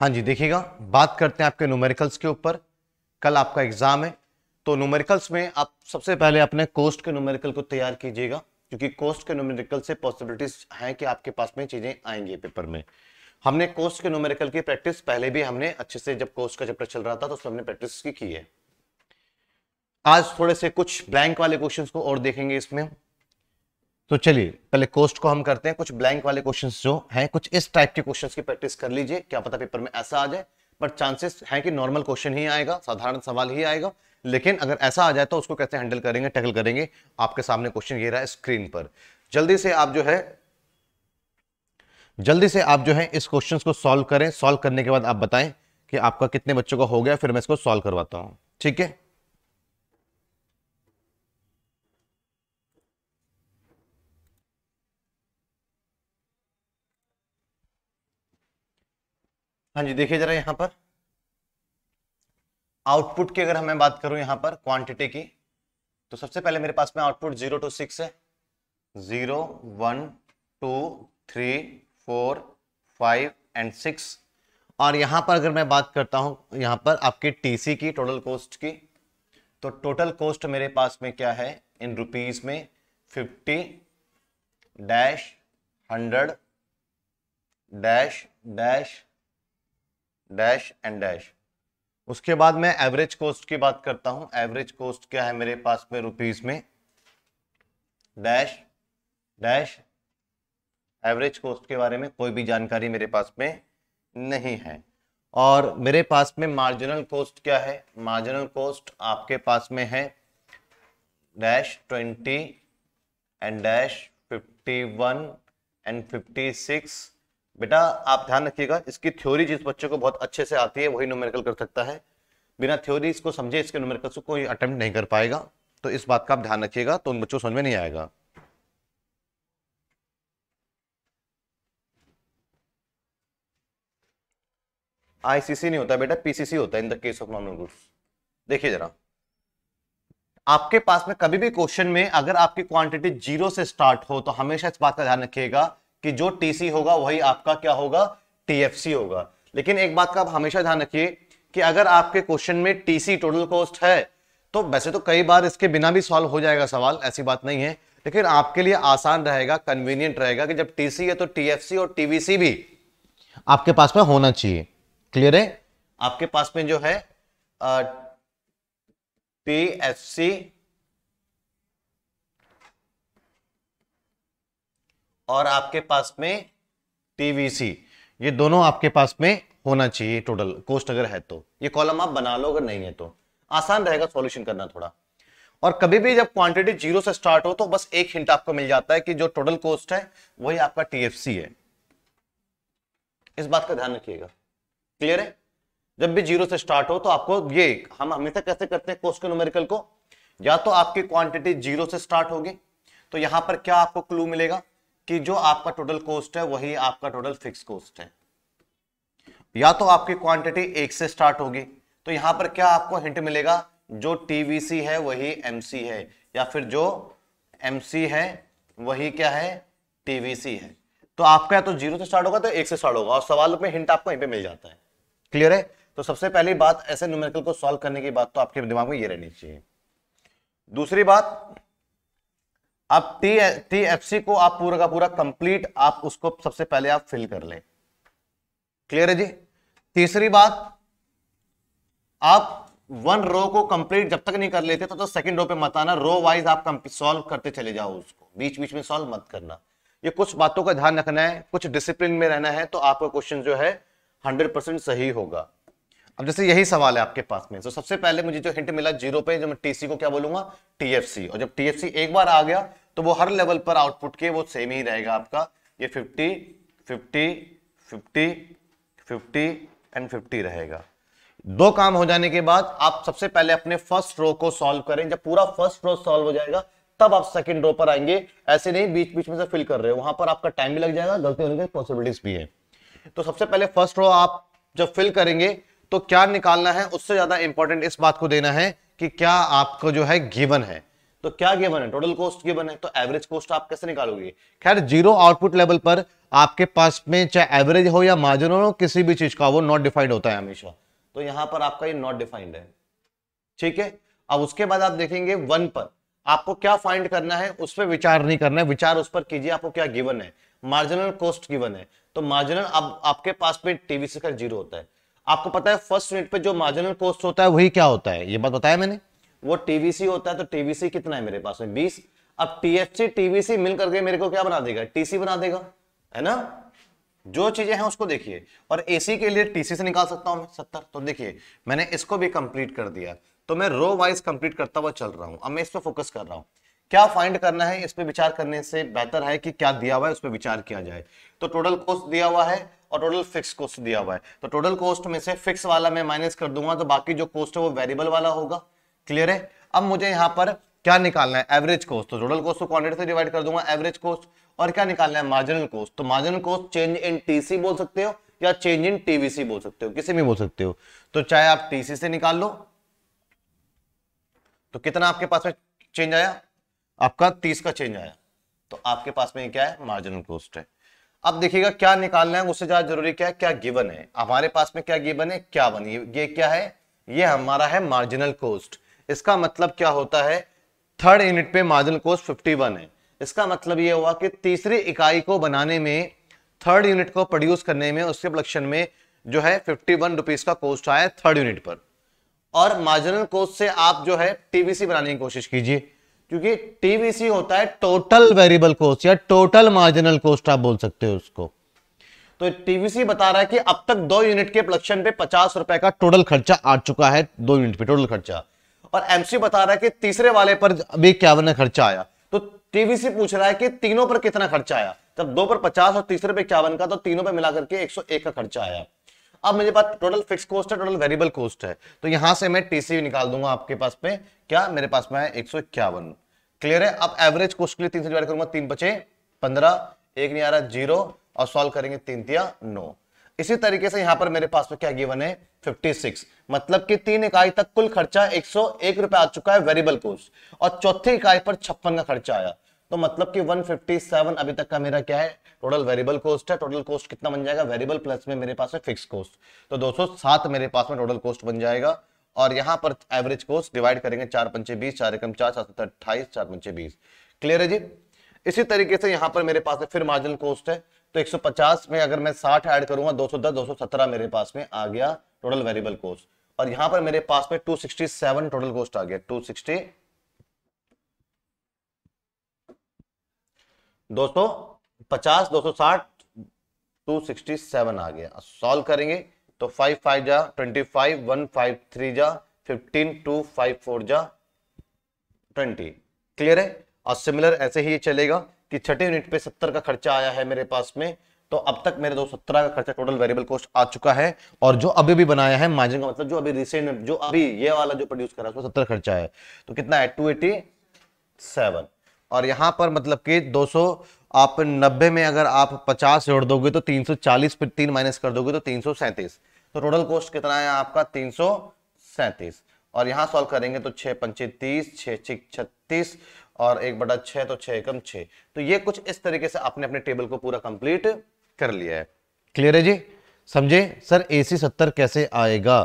हाँ जी देखिएगा बात करते हैं आपके न्यूमेरिकल्स के ऊपर कल आपका एग्जाम है तो न्यूमेरिकल्स में आप सबसे पहले अपने कोस्ट के न्यूमेरिकल को तैयार कीजिएगा क्योंकि कोस्ट के न्यूमेरिकल से पॉसिबिलिटीज हैं कि आपके पास में चीजें आएंगी पेपर में हमने कोस्ट के न्यूमेरिकल की प्रैक्टिस पहले भी हमने अच्छे से जब कोस्ट का चैप्टर चल रहा था तो उसमें हमने प्रैक्टिस की, की है आज थोड़े से कुछ ब्लैंक वाले क्वेश्चंस को और देखेंगे इसमें तो चलिए पहले कोस्ट को हम करते हैं कुछ ब्लैंक वाले क्वेश्चन जो हैं कुछ इस टाइप के क्वेश्चन की प्रैक्टिस कर लीजिए क्या पता पेपर में ऐसा आ जाए पर चांसेस हैं कि नॉर्मल क्वेश्चन ही आएगा साधारण सवाल ही आएगा लेकिन अगर ऐसा आ जाए तो उसको कैसे हैंडल करेंगे टैकल करेंगे आपके सामने क्वेश्चन ये रहा स्क्रीन पर जल्दी से आप जो है जल्दी से आप जो है इस क्वेश्चन को सॉल्व करें सॉल्व करने के बाद आप बताएं कि आपका कितने बच्चों का हो गया फिर मैं इसको सॉल्व करवाता हूँ ठीक है हाँ जी देखिए जरा यहाँ पर आउटपुट की अगर हमें बात करूँ यहाँ पर क्वांटिटी की तो सबसे पहले मेरे पास में आउटपुट जीरो टू सिक्स है zero one two three four five and six और यहाँ पर अगर मैं बात करता हूँ यहाँ पर आपकी टीसी की टोटल कॉस्ट की तो टोटल कॉस्ट मेरे पास में क्या है इन रुपीज में fifty dash hundred dash dash dash and dash उसके बाद मैं एवरेज कॉस्ट की बात करता हूं एवरेज कॉस्ट क्या है मेरे पास में रुपीज में डैश डैश एवरेज कॉस्ट के बारे में कोई भी जानकारी मेरे पास में नहीं है और मेरे पास में मार्जिनल कॉस्ट क्या है मार्जिनल कॉस्ट आपके पास में है dash twenty and dash fifty one and fifty six बेटा आप ध्यान रखिएगा इसकी थ्योरी जिस बच्चे को बहुत अच्छे से आती है वही न्यूमेरिकल कर सकता है बिना थ्योरी इसको समझे इसके न्यूमेरिकल से कोई अटेम्प्ट नहीं कर पाएगा तो इस बात का आप ध्यान रखिएगा तो उन बच्चों को समझ में नहीं आएगा आईसीसी नहीं होता बेटा पीसीसी होता है in the case of normal routes देखिए जरा आपके पास में कभी भी क्वेश्चन में अगर आपकी क्वांटिटी जीरो से स्टार्ट हो तो हमेशा इस बात का ध्यान रखिएगा कि जो टीसी होगा वही आपका क्या होगा टीएफसी होगा लेकिन एक बात का आप हमेशा ध्यान रखिए कि अगर आपके क्वेश्चन में टीसी टोटल कॉस्ट है तो वैसे तो कई बार इसके बिना भी सॉल्व हो जाएगा सवाल ऐसी बात नहीं है लेकिन आपके लिए आसान रहेगा कन्वीनियंट रहेगा कि जब टीसी है तो टीएफसी और टीवीसी भी आपके पास में होना चाहिए क्लियर है आपके पास में जो है टी एफ सी और आपके पास में टीवीसी ये दोनों आपके पास में होना चाहिए टोटल कोस्ट अगर है तो ये कॉलम आप बना लो अगर नहीं है तो आसान रहेगा सॉल्यूशन करना थोड़ा और कभी भी जब क्वांटिटी जीरो से स्टार्ट हो तो बस एक हिंट आपको मिल जाता है कि जो टोटल कोस्ट है वही आपका टीएफसी है इस बात का ध्यान रखिएगा क्लियर है जब भी जीरो से स्टार्ट हो तो आपको ये हम हमेशा कैसे करते हैं कोस्ट के न्यूमेरिकल को या तो आपकी क्वांटिटी जीरो से स्टार्ट होगी तो यहां पर क्या आपको क्लू मिलेगा कि जो आपका टोटल कॉस्ट है वही आपका टोटल फिक्स कॉस्ट है या तो आपकी क्वांटिटी एक से स्टार्ट होगी तो यहां पर क्या आपको हिंट मिलेगा जो टीवीसी है वही एमसी है या फिर जो एमसी है वही क्या है टीवीसी है तो आपका या तो जीरो से स्टार्ट होगा तो एक से स्टार्ट होगा और सवाल में हिंट आपको यहीं पे मिल जाता है क्लियर है तो सबसे पहली बात ऐसे न्यूमेरिकल को सॉल्व करने की बात तो आपके दिमाग में ये रहनी चाहिए दूसरी बात अब टी टी एफ सी को आप पूरा का पूरा कंप्लीट आप उसको सबसे पहले आप फिल कर लें क्लियर है जी तीसरी बात आप वन रो को कंप्लीट जब तक नहीं कर लेते तो, तो सेकंड रो पे मत आना रो वाइज आप सॉल्व करते चले जाओ उसको बीच बीच में सॉल्व मत करना ये कुछ बातों का ध्यान रखना है कुछ डिसिप्लिन में रहना है तो आपका क्वेश्चन जो है हंड्रेड परसेंट सही होगा अब जैसे यही सवाल है आपके पास में तो सबसे पहले मुझे जो हिंट मिला जीरो पे जो मैं टीसी को क्या बोलूंगा टीएफसी और जब टीएफसी एक बार आ गया तो वो हर लेवल पर आउटपुट के वो सेम ही रहेगा आपका ये fifty fifty fifty fifty and fifty रहेगा दो काम हो जाने के बाद आप सबसे पहले अपने फर्स्ट रो को सॉल्व करें जब पूरा फर्स्ट रो सॉल्व हो जाएगा तब आप सेकंड रो पर आएंगे ऐसे नहीं बीच बीच में से फिल कर रहे हो वहां पर आपका टाइम भी लग जाएगा गलती होने की पॉसिबिलिटीज भी है तो सबसे पहले फर्स्ट रो आप जब फिल करेंगे तो क्या निकालना है उससे ज्यादा इंपॉर्टेंट इस बात को देना है कि क्या आपको जो है गिवन है तो क्या गिवन है टोटल कॉस्ट गिवन है तो एवरेज कॉस्ट आप कैसे निकालोगे खैर जीरो आउटपुट लेवल पर आपके पास में चाहे एवरेज हो या मार्जिन हो किसी भी चीज का वो नॉट डिफाइंड होता है हमेशा तो यहां पर आपका ये नॉट डिफाइंड है ठीक है अब उसके बाद आप देखेंगे वन पर आपको क्या फाइंड करना है उस पर विचार नहीं करना है विचार उस पर कीजिए आपको क्या गिवन है मार्जिनल कॉस्ट गिवन है तो मार्जिनल अब आपके पास में टीवी से जीरो होता है आपको पता है फर्स्ट यूनिट पे जो मार्जिनल कॉस्ट होता है वही क्या होता है ये बात बताया मैंने वो टीवीसी होता है तो टीवीसी कितना है मेरे पास में बीस अब टीएफसी टीवीसी मिल करके मेरे को क्या बना देगा टीसी बना देगा है ना जो चीजें हैं उसको देखिए और एसी के लिए टीसी से निकाल सकता हूं मैं सत्तर तो देखिए मैंने इसको भी कंप्लीट कर दिया तो मैं रो वाइज कंप्लीट करता हुआ चल रहा हूं अब मैं इस पर फोकस कर रहा हूं क्या फाइंड करना है इस पर विचार करने से बेहतर है कि क्या दिया हुआ है उस पर विचार किया जाए तो टोटल कॉस्ट दिया हुआ है और टोटल फिक्स कॉस्ट दिया हुआ है तो टोटल कॉस्ट में से फिक्स वाला मैं माइनस कर दूंगा तो बाकी जो कॉस्ट है वो वेरिएबल वाला होगा क्लियर है अब मुझे यहाँ पर क्या निकालना है एवरेज कॉस्ट तो टोटल कॉस्ट को क्वांटिटी से डिवाइड कर दूंगा एवरेज कॉस्ट और क्या निकालना है मार्जिनल कॉस्ट तो marginal cost change in TC बोल सकते हो या चेंज इन टीवीसी बोल सकते हो किसी भी बोल सकते हो तो चाहे आप टीसी से निकाल लो तो कितना आपके पास में चेंज आया आपका तीस का चेंज आया तो आपके पास में क्या है मार्जिनल कॉस्ट है अब देखिएगा क्या निकालना है उससे ज्यादा जरूरी क्या है क्या गिवन है हमारे पास में क्या गिवन है क्या वन ये, क्या है ये हमारा है मार्जिनल कोस्ट इसका मतलब क्या होता है थर्ड यूनिट पे मार्जिनल कोस्ट वन है इसका मतलब ये हुआ कि तीसरी इकाई को बनाने में थर्ड यूनिट को प्रोड्यूस करने में उसके प्रोडक्शन में जो है फिफ्टी वन रुपीज का कोस्ट आया थर्ड यूनिट पर और मार्जिनल कोस्ट से आप जो है टीबीसी बनाने की कोशिश कीजिए क्योंकि टीवीसी होता है टोटल वेरिएबल कोस्ट या टोटल मार्जिनल कोस्ट आप बोल सकते हो उसको तो टीवीसी बता रहा है कि अब तक दो यूनिट के प्रोडक्शन पे पचास रुपए का टोटल खर्चा आ चुका है दो यूनिट पे टोटल खर्चा और एमसी बता रहा है कि तीसरे वाले पर अभी इक्यावन खर्चा आया तो टीवीसी पूछ रहा है कि तीनों पर कितना खर्चा आया जब दो पर पचास और तीसरे पे इक्यावन का तो तीनों पर मिलाकर के एक का खर्चा आया अब मेरे पास टोटल फिक्स कॉस्ट है टोटल वेरिएबल कॉस्ट है तो यहां से मैं टीसी निकाल दूंगा आपके पास में क्या मेरे पास में एक सौ इक्यावन क्लियर है अब एवरेज कॉस्ट के लिए तीन से डिवाइड करूंगा तीन बचे पंद्रह एक नहीं आ रहा जीरो और सॉल्व करेंगे तीन दिया नौ इसी तरीके से यहां पर मेरे पास में क्या गिवन है 56 मतलब कि तीन इकाई तक कुल खर्चा एक सौ एक रुपया आ चुका है वेरिएबल कोस्ट और चौथी इकाई पर छप्पन का खर्चा आया तो मतलब कि 157 अभी तक का मेरा क्या है टोटल वेरिएबल कॉस्ट है टोटल कॉस्ट कितना बन जाएगा वेरिएबल प्लस में मेरे पास है फिक्स कॉस्ट तो 207 मेरे पास में टोटल कॉस्ट बन जाएगा और यहाँ पर एवरेज कॉस्ट डिवाइड करेंगे चार पंचे बीस चार एकम चार सात अट्ठाईस चार पंचे बीस क्लियर है जी इसी तरीके से यहाँ पर मेरे पास है फिर मार्जिनल कॉस्ट है तो 150 में अगर मैं 60 ऐड करूंगा 210 217 मेरे पास में आ गया टोटल वेरिएबल कॉस्ट और यहां पर मेरे पास में 267 टोटल कॉस्ट आ गया दोस्तों 50 पचास दो सौ साठ टू सिक्सटी सेवन आ गया सॉल्व करेंगे तो फाइव फाइव जा twenty five one five three जा फिफ्टीन टू फाइव फोर जा ट्वेंटी क्लियर है और सिमिलर ऐसे ही चलेगा कि छठे यूनिट पे सत्तर का खर्चा आया है मेरे पास में तो अब तक मेरे दो सत्रह का खर्चा टोटल वेरिएबल कॉस्ट आ चुका है और जो अभी भी बनाया है मार्जिन का मतलब जो अभी रिसेंट जो अभी ये वाला जो प्रोड्यूस रहा है उसमें सत्तर खर्चा है तो कितना है टू एटी सेवन और यहाँ पर मतलब कि 200 आप 90 में अगर आप 50 जोड़ दोगे तो 340 फिर तीन माइनस कर दोगे तो तीन तो टोटल कॉस्ट कितना है आपका तीन और यहाँ सॉल्व करेंगे तो छः पंचे तीस छः छिक छत्तीस और एक बटा छः तो छः एकम छः तो ये कुछ इस तरीके से आपने अपने टेबल को पूरा कंप्लीट कर लिया है क्लियर है जी समझे सर ए सी सत्तर कैसे आएगा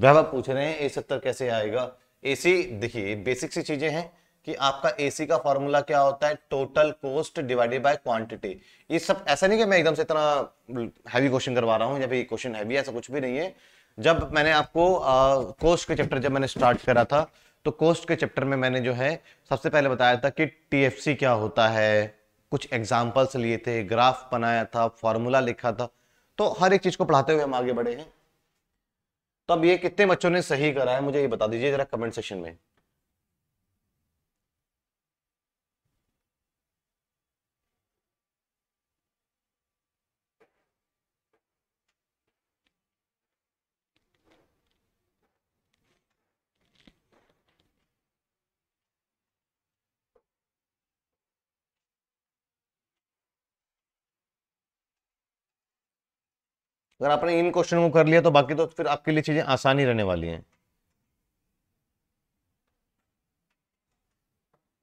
वह पूछ रहे हैं ए सत्तर कैसे आएगा ए सी देखिए बेसिक सी चीज़ें हैं कि आपका एसी का फॉर्मूला क्या होता है total cost divided by quantity ये सब ऐसा नहीं कि मैं एकदम से इतना हैवी क्वेश्चन करवा रहा हूँ या भाई क्वेश्चन हैवी ऐसा कुछ भी नहीं है जब मैंने आपको कोस्ट के चैप्टर जब मैंने स्टार्ट करा था तो कोस्ट के चैप्टर में मैंने जो है सबसे पहले बताया था कि सी क्या होता है कुछ एग्जाम्पल्स लिए थे ग्राफ बनाया था फॉर्मूला लिखा था तो हर एक चीज को पढ़ाते हुए हम आगे बढ़े हैं तो अब ये कितने बच्चों ने सही करा है मुझे ये बता दीजिए जरा कमेंट सेक्शन में अगर आपने इन क्वेश्चन को कर लिया तो बाकी तो फिर आपके लिए चीजें आसानी रहने वाली हैं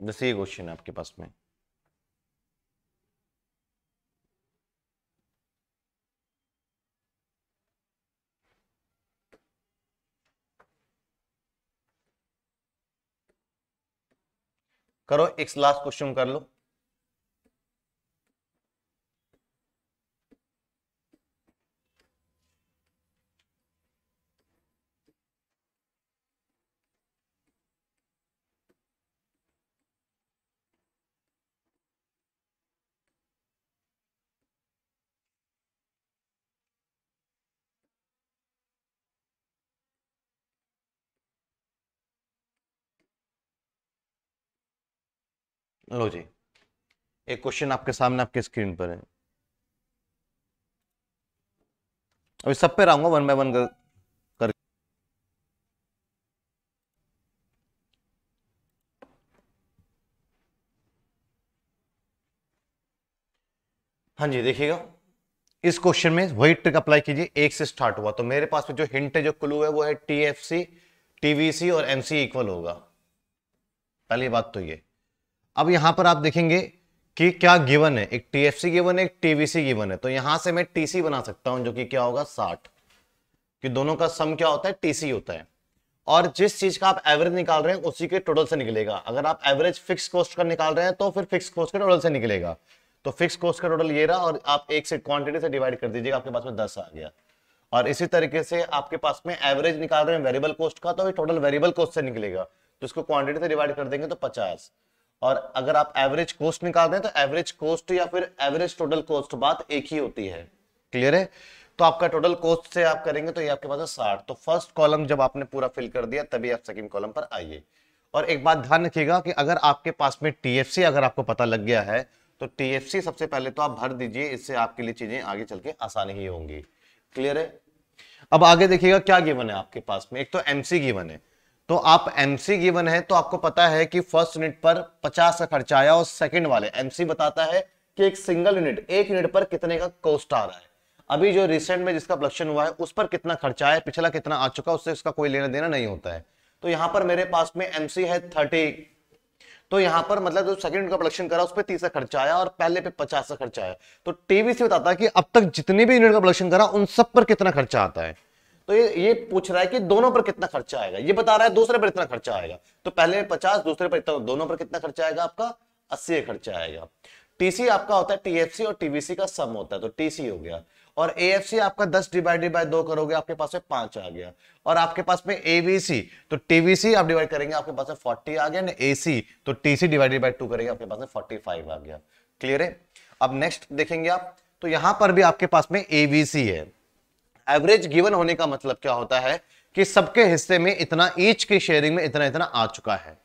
जैसे ये क्वेश्चन है आपके पास में करो एक लास्ट क्वेश्चन कर लो लो जी एक क्वेश्चन आपके सामने आपके स्क्रीन पर है अभी सब पे रहूंगा वन बाय वन कर, कर हाँ जी देखिएगा इस क्वेश्चन में वही ट्रिक अप्लाई कीजिए एक से स्टार्ट हुआ तो मेरे पास में जो हिंट है जो क्लू है वो है टीएफसी टीवीसी और एमसी इक्वल होगा पहली बात तो ये अब यहां पर आप देखेंगे कि क्या गिवन है एक टीएफसी गिवन है एक टीवीसी गिवन है तो यहां से मैं टीसी बना सकता हूं जो कि क्या होगा साठ कि दोनों का सम क्या होता है टीसी होता है और जिस चीज का आप एवरेज निकाल रहे हैं उसी के टोटल से निकलेगा अगर आप एवरेज फिक्स कॉस्ट का निकाल रहे हैं तो फिर फिक्स कॉस्ट का टोटल से निकलेगा तो फिक्स कॉस्ट का टोटल ये रहा और आप एक से क्वांटिटी से डिवाइड कर दीजिएगा आपके पास में दस आ गया और इसी तरीके से आपके पास में एवरेज निकाल रहे हैं वेरिएबल कॉस्ट का तो टोटल वेरिएबल कॉस्ट से निकलेगा तो इसको क्वांटिटी से डिवाइड कर देंगे तो पचास और अगर आप एवरेज कॉस्ट निकाल दें तो एवरेज कॉस्ट या फिर एवरेज टोटल कॉस्ट बात एक ही होती है क्लियर है तो आपका टोटल कॉस्ट से आप करेंगे तो ये आपके पास है साठ तो फर्स्ट कॉलम जब आपने पूरा फिल कर दिया तभी आप सेकंड कॉलम पर आइए और एक बात ध्यान रखिएगा कि अगर आपके पास में टीएफसी अगर आपको पता लग गया है तो टीएफसी सबसे पहले तो आप भर दीजिए इससे आपके लिए चीजें आगे चल के आसान ही होंगी क्लियर है अब आगे देखिएगा क्या गिवन है आपके पास में एक तो एमसी गिवन है तो आप एमसी गिवन है तो आपको पता है कि फर्स्ट यूनिट पर 50 का खर्चा आया और सेकंड वाले एमसी बताता है कि एक सिंगल यूनिट एक यूनिट पर कितने का कॉस्ट आ रहा है अभी जो रिसेंट में जिसका प्लक्शन हुआ है उस पर कितना खर्चा है पिछला कितना आ चुका उससे उसका कोई लेना देना नहीं होता है तो यहां पर मेरे पास में एमसी है थर्टी तो यहाँ पर मतलब जो सेकंड का प्रोडक्शन करा उस पर तीसरा खर्चा आया और पहले पे पचास का खर्चा आया तो टीवी से बताता है कि अब तक जितने भी यूनिट का प्रोडक्शन करा उन सब पर कितना खर्चा आता है तो ये ये पूछ रहा है कि दोनों पर कितना खर्चा आएगा ये बता रहा है दूसरे पर इतना खर्चा आएगा तो पहले पचास दूसरे पर इतना दोनों पर कितना खर्चा आएगा आपका अस्सी खर्चा आएगा टीसी आपका होता है टीएफसी और टीवीसी का सम होता है तो टीसी हो गया और एएफसी आपका दस डिवाइडेड बाय दो करोगे आपके पास में पांच आ गया और आपके पास में एवीसी तो टीवीसी आप डिवाइड करेंगे आपके पास में फोर्टी आ गया ना एसी तो टीसी डिवाइडेड बाय टू करेंगे आपके पास में फोर्टी फाइव आ गया क्लियर है अब नेक्स्ट देखेंगे आप तो यहां पर भी आपके पास में एवीसी है एवरेज गिवन होने का मतलब क्या होता है कि सबके हिस्से में इतना ईच की शेयरिंग में इतना इतना आ चुका है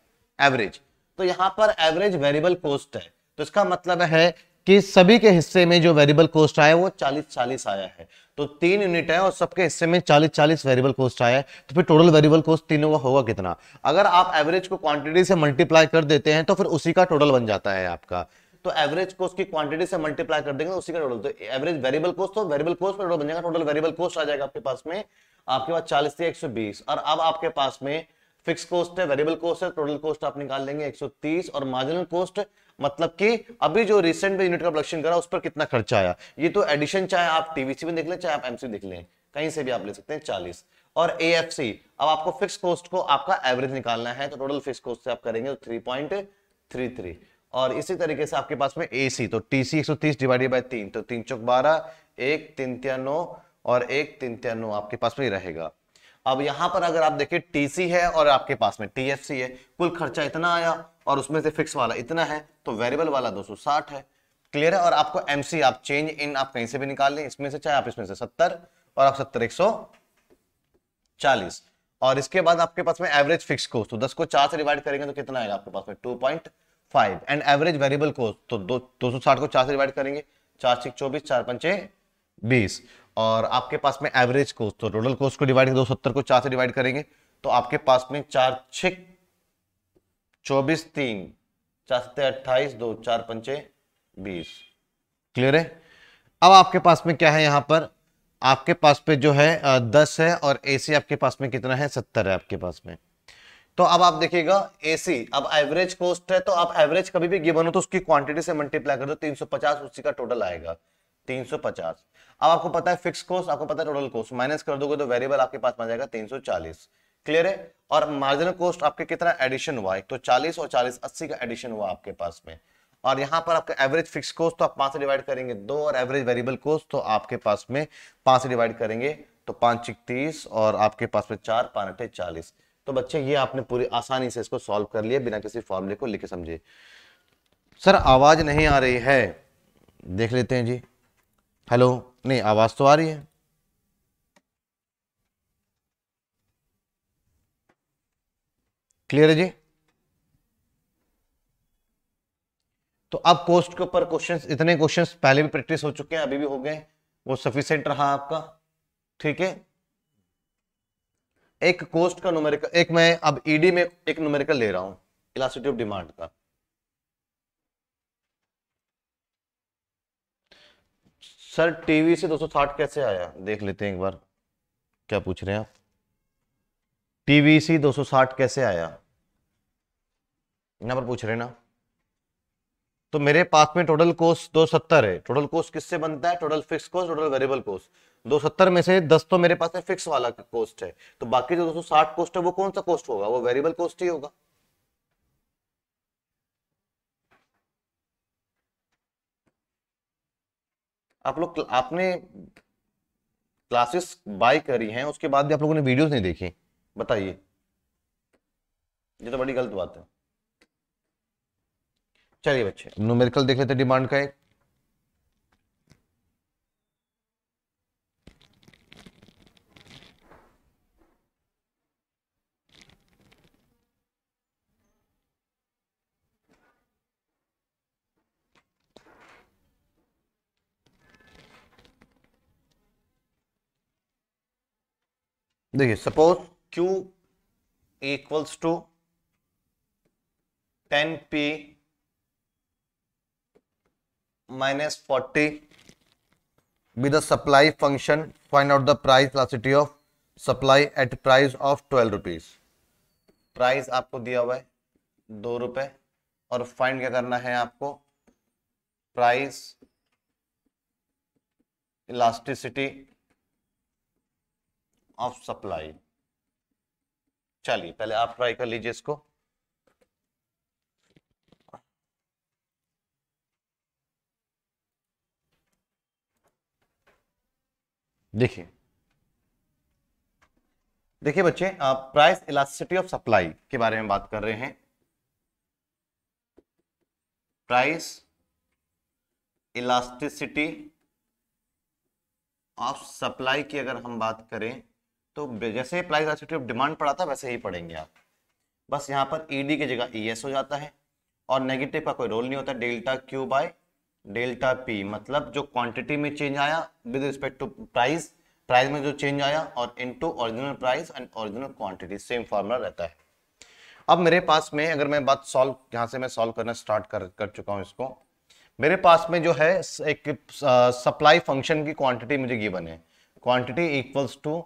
एवरेज तो यहां पर एवरेज वेरिएबल कॉस्ट है तो इसका मतलब है कि सभी के हिस्से में जो वेरिएबल कॉस्ट आया वो 40 40 आया है तो तीन यूनिट है और सबके हिस्से में 40 40 वेरिएबल कॉस्ट आया है तो फिर टोटल वेरिएबल कॉस्ट तीनों का होगा कितना अगर आप एवरेज को क्वांटिटी से मल्टीप्लाई कर देते हैं तो फिर उसी का टोटल बन जाता है आपका तो एवरेज कोस्ट की क्वांटिटी से मल्टीप्लाई कर देंगे उसी का टोटल तो एवरेज वेरिएबल कोस्ट तो वेरिएबल कोस्ट पर टोटल बन जाएगा टोटल वेरिएबल कोस्ट आ जाएगा आपके पास में आपके पास चालीस थी एक और अब आपके पास में फिक्स कोस्ट है वेरिएबल कोस्ट है टोटल कोस्ट आप निकाल लेंगे 130 और मार्जिनल कोस्ट मतलब कि अभी जो रिसेंट में यूनिट का प्रोडक्शन करा उस पर कितना खर्चा आया ये तो एडिशन चाहे आप टीवीसी में देख लें चाहे आप एमसी देख लें कहीं से भी आप ले सकते हैं चालीस और ए अब आपको फिक्स कोस्ट को आपका एवरेज निकालना है तो टोटल फिक्स कोस्ट से आप करेंगे थ्री पॉइंट थ्री थ्री और इसी तरीके से आपके पास में ए सी तो टी सी एक सौ तीस डिवाइडेड बाई तीन तो तीन चौक बारह एक तीन नौ और एक तीन नौ आपके पास में रहेगा अब यहां पर अगर आप देखिए टीसी है और आपके पास में टीएफसी है कुल खर्चा इतना आया और उसमें से फिक्स वाला इतना है तो वेरिएबल वाला 260 है क्लियर है और आपको एमसी आप चेंज इन आप कहीं से भी निकाल लें इसमें से चाहे आप इसमें से 70 और आप 70 140 और इसके बाद आपके पास में एवरेज फिक्स कोस्ट तो दस को चार से डिवाइड करेंगे तो कितना आएगा आपके पास में two point five and average variable cost तो दो, दो सौ साठ को चार से डिवाइड करेंगे चार छः चौबीस चार पंचे बीस और आपके पास में एवरेज कोस्ट तो टोटल कोस्ट को डिवाइड दो सत्तर को चार से डिवाइड करेंगे तो आपके पास में चार छः चौबीस तीन चार सत्तर अट्ठाईस दो चार पंचे बीस क्लियर है अब आपके पास में क्या है यहाँ पर आपके पास पे जो है दस है और एसी आपके पास में कितना है सत्तर है आपके पास में तो अब आप देखिएगा एसी अब एवरेज कॉस्ट है तो आप एवरेज कभी भी गिवन हो तो उसकी क्वांटिटी से मल्टीप्लाई कर दो 350 उसी का टोटल आएगा 350 अब आपको पता है फिक्स कॉस्ट आपको पता है टोटल कॉस्ट माइनस कर दोगे तो वेरिएबल आपके पास आ जाएगा 340 क्लियर है और मार्जिनल कॉस्ट आपके कितना एडिशन हुआ एक तो चालीस और चालीस अस्सी का एडिशन हुआ आपके पास में और यहाँ पर आपका एवरेज फिक्स कॉस्ट तो आप पांच से डिवाइड करेंगे दो और एवरेज वेरिएबल कॉस्ट तो आपके पास में पांच से डिवाइड करेंगे तो पांच इकतीस और आपके पास में चार अठे चालीस तो बच्चे ये आपने पूरी आसानी से इसको सॉल्व कर लिया बिना किसी फॉर्मूले को लिखे समझे सर आवाज नहीं आ रही है देख लेते हैं जी हेलो नहीं आवाज तो आ रही है क्लियर है जी तो अब कोस्ट के ऊपर क्वेश्चंस इतने क्वेश्चंस पहले भी प्रैक्टिस हो चुके हैं अभी भी हो गए वो सफिशियंट रहा आपका ठीक है एक कोस्ट का नोमेरिकल एक मैं अब ईडी में एक नोमेरिकल ले रहा हूं इलास्टिटी ऑफ डिमांड का सर टीवी से 260 कैसे आया देख लेते हैं एक बार क्या पूछ रहे हैं आप टीवी से 260 कैसे आया यहां पर पूछ रहे ना तो मेरे पास में टोटल कोस्ट 270 है टोटल कोस्ट किससे बनता है total fix cost total variable cost दो सत्तर में से दस तो मेरे पास है फिक्स वाला कोस्ट है तो बाकी जो दो सौ साठ कोस्ट है वो कौन सा कोस्ट होगा वो वेरिएबल कोस्ट ही होगा आप लोग आपने क्लासेस बाय करी हैं उसके बाद भी आप लोगों ने वीडियोस नहीं देखी बताइए ये तो बड़ी गलत बात है चलिए बच्चे न्यूमेरिकल देख लेते डिमांड का एक देखिए suppose Q equals to ten P minus forty with supply function find out the price प्लासिटी of supply at price of twelve rupees price आपको दिया हुआ है दो रुपए और फाइंड क्या करना है आपको प्राइस इलास्टिसिटी ऑफ सप्लाई चलिए पहले आप ट्राई कर लीजिए इसको देखिए देखिए बच्चे आप प्राइस इलास्टिसिटी ऑफ सप्लाई के बारे में बात कर रहे हैं प्राइस इलास्टिसिटी ऑफ सप्लाई की अगर हम बात करें तो जैसे प्राइस एसिटी ऑफ डिमांड पड़ा था वैसे ही पढ़ेंगे आप बस यहाँ पर ईडी e की जगह ई e हो जाता है और नेगेटिव का कोई रोल नहीं होता delta Q by delta P मतलब जो क्वांटिटी में चेंज आया with respect to price price में जो चेंज आया और into original price and original quantity same formula रहता है अब मेरे पास में अगर मैं बात सॉल्व यहाँ से मैं सॉल्व करना स्टार्ट कर कर चुका हूँ इसको मेरे पास में जो है एक सप्लाई फंक्शन की क्वांटिटी मुझे गिवन है quantity equals to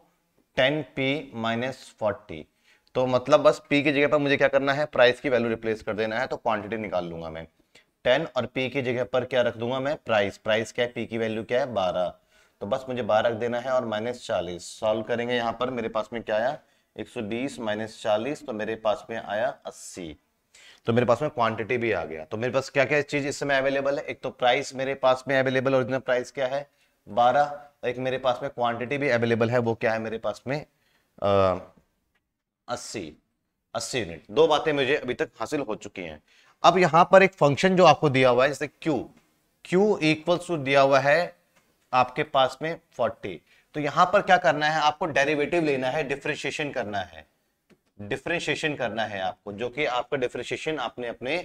ten P minus forty तो मतलब बस पी की जगह पर मुझे क्या करना है प्राइस की वैल्यू रिप्लेस कर देना है तो क्वांटिटी निकाल लूंगा मैं टेन और पी की जगह पर क्या रख दूंगा मैं प्राइस प्राइस क्या है पी की वैल्यू क्या है बारह तो बस मुझे बारह रख देना है और माइनस चालीस सॉल्व करेंगे यहाँ पर मेरे पास में क्या आया एक सौ बीस माइनस चालीस तो मेरे पास में आया अस्सी तो मेरे पास में क्वांटिटी भी आ गया तो मेरे पास क्या क्या चीज इस समय अवेलेबल है एक तो प्राइस मेरे पास में अवेलेबल ओरिजिनल प्राइस क्या है बारह लाइक मेरे पास में क्वांटिटी भी अवेलेबल है वो क्या है मेरे पास में अस्सी अस्सी यूनिट दो बातें मुझे अभी तक हासिल हो चुकी हैं अब यहाँ पर एक फंक्शन जो आपको दिया हुआ है जैसे क्यू क्यू इक्वल्स टू दिया हुआ है आपके पास में फोर्टी तो यहां पर क्या करना है आपको डेरिवेटिव लेना है डिफ्रेंशिएशन करना है डिफ्रेंशिएशन करना है आपको जो कि आपका डिफ्रेंशिएशन आपने अपने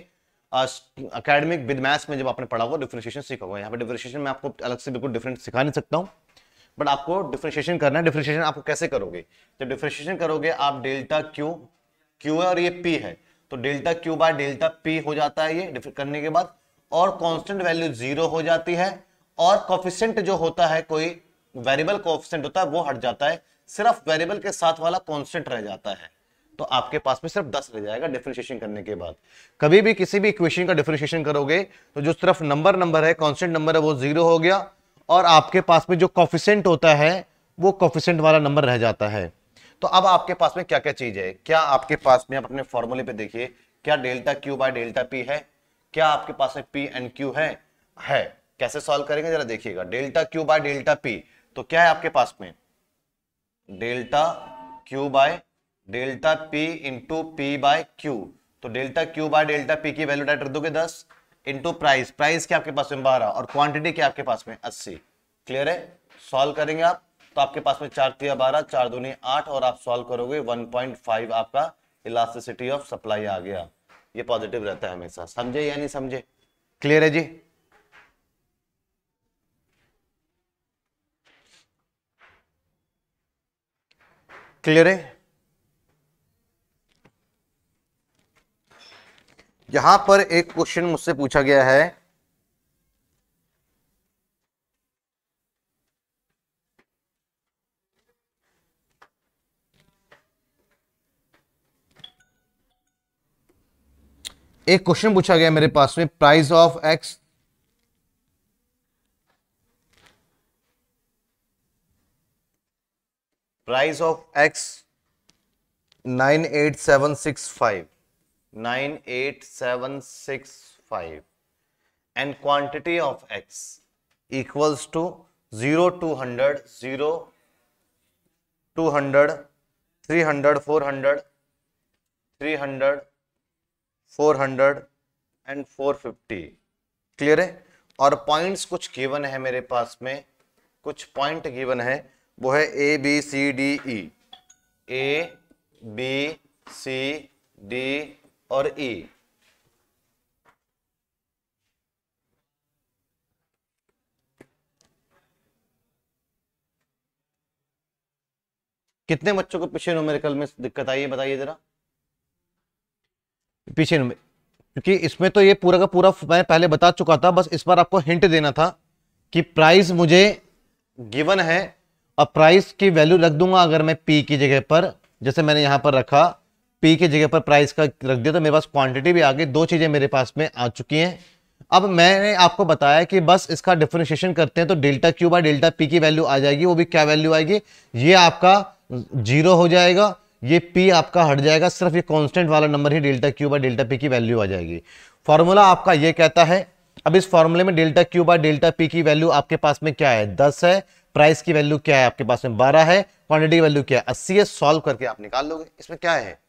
अकेडमिक विद मैथ्स में जब आपने पढ़ा होगा डिफ्रेंशिएशन सीखा होगा यहाँ पर डिफ्रेंशिएशन में आपको अलग से बिल्कुल डिफरेंट सिखा नहीं सकता हूँ बट आपको डिफ्रेंशिएशन करना है डिफ्रेंशिएशन आपको कैसे करोगे जब डिफ्रेंशिएशन करोगे आप डेल्टा क्यू क्यू है और ये पी है तो delta Q by delta P हो जाता है ये करने के बाद और कॉन्स्टेंट वैल्यू जीरो हो जाती है और कॉफिशेंट जो होता है कोई वेरिएबल कॉफिशेंट होता है वो हट जाता है सिर्फ वेरिएबल के साथ वाला कॉन्स्टेंट रह जाता है तो आपके पास में सिर्फ दस रह जाएगा डिफ्रेंशिएशन करने के बाद कभी भी किसी भी इक्वेशन का डिफ्रेंशिएशन करोगे तो जो सिर्फ नंबर नंबर है कॉन्स्टेंट नंबर है वो जीरो हो गया और आपके पास में जो कॉफिशेंट होता है वो कॉफिशेंट वाला नंबर रह जाता है तो अब आपके पास में क्या क्या चीज है क्या आपके पास में आप अपने फॉर्मूले पे देखिए क्या delta Q by delta P है क्या आपके पास में पी एंड क्यू है है कैसे सॉल्व करेंगे जरा देखिएगा delta Q by delta P तो क्या है आपके पास में delta Q by delta P into P by Q तो delta Q by delta P की वैल्यू डायरेक्ट दोगे दस इंटू प्राइस प्राइस क्या आपके पास में बारह और क्वांटिटी क्या आपके पास में अस्सी क्लियर है सॉल्व करेंगे आप तो आपके पास में चार तीन बारह चार दूनी आठ और आप सॉल्व करोगे वन पॉइंट फाइव आपका इलास्टिसिटी ऑफ सप्लाई आ गया ये पॉजिटिव रहता है हमेशा समझे या नहीं समझे क्लियर है जी क्लियर है यहां पर एक क्वेश्चन मुझसे पूछा गया है एक क्वेश्चन पूछा गया मेरे पास में price of X price of X nine eight seven six five two and quantity of x equals to three hundred four hundred three hundred four hundred and fifty clear है और पॉइंट्स कुछ given है मेरे पास में कुछ point given है वो है A B C D E A B C D और ए कितने बच्चों को पीछे नोमेरिकल में दिक्कत आई है बताइए जरा पीछे क्योंकि इसमें तो ये पूरा का पूरा मैं पहले बता चुका था बस इस बार आपको हिंट देना था कि प्राइस मुझे गिवन है और प्राइस की वैल्यू रख दूंगा अगर मैं पी की जगह पर जैसे मैंने यहां पर रखा पी की जगह पर प्राइस का रख दिया तो मेरे पास क्वांटिटी भी आ गई दो चीज़ें मेरे पास में आ चुकी हैं अब मैंने आपको बताया कि बस इसका डिफ्रेंशिएशन करते हैं तो delta Q by delta P की वैल्यू आ जाएगी वो भी क्या वैल्यू आएगी ये आपका जीरो हो जाएगा ये पी आपका हट जाएगा सिर्फ ये कॉन्स्टेंट वाला नंबर ही delta Q by delta P की वैल्यू आ जाएगी फॉर्मूला आपका ये कहता है अब इस फॉर्मूले में delta Q by delta P की वैल्यू आपके पास में क्या है दस है प्राइस की वैल्यू क्या है आपके पास में बारह है क्वांटिटी की वैल्यू क्या है अस्सी है सॉल्व करके आप निकाल लोगे इसमें क्या है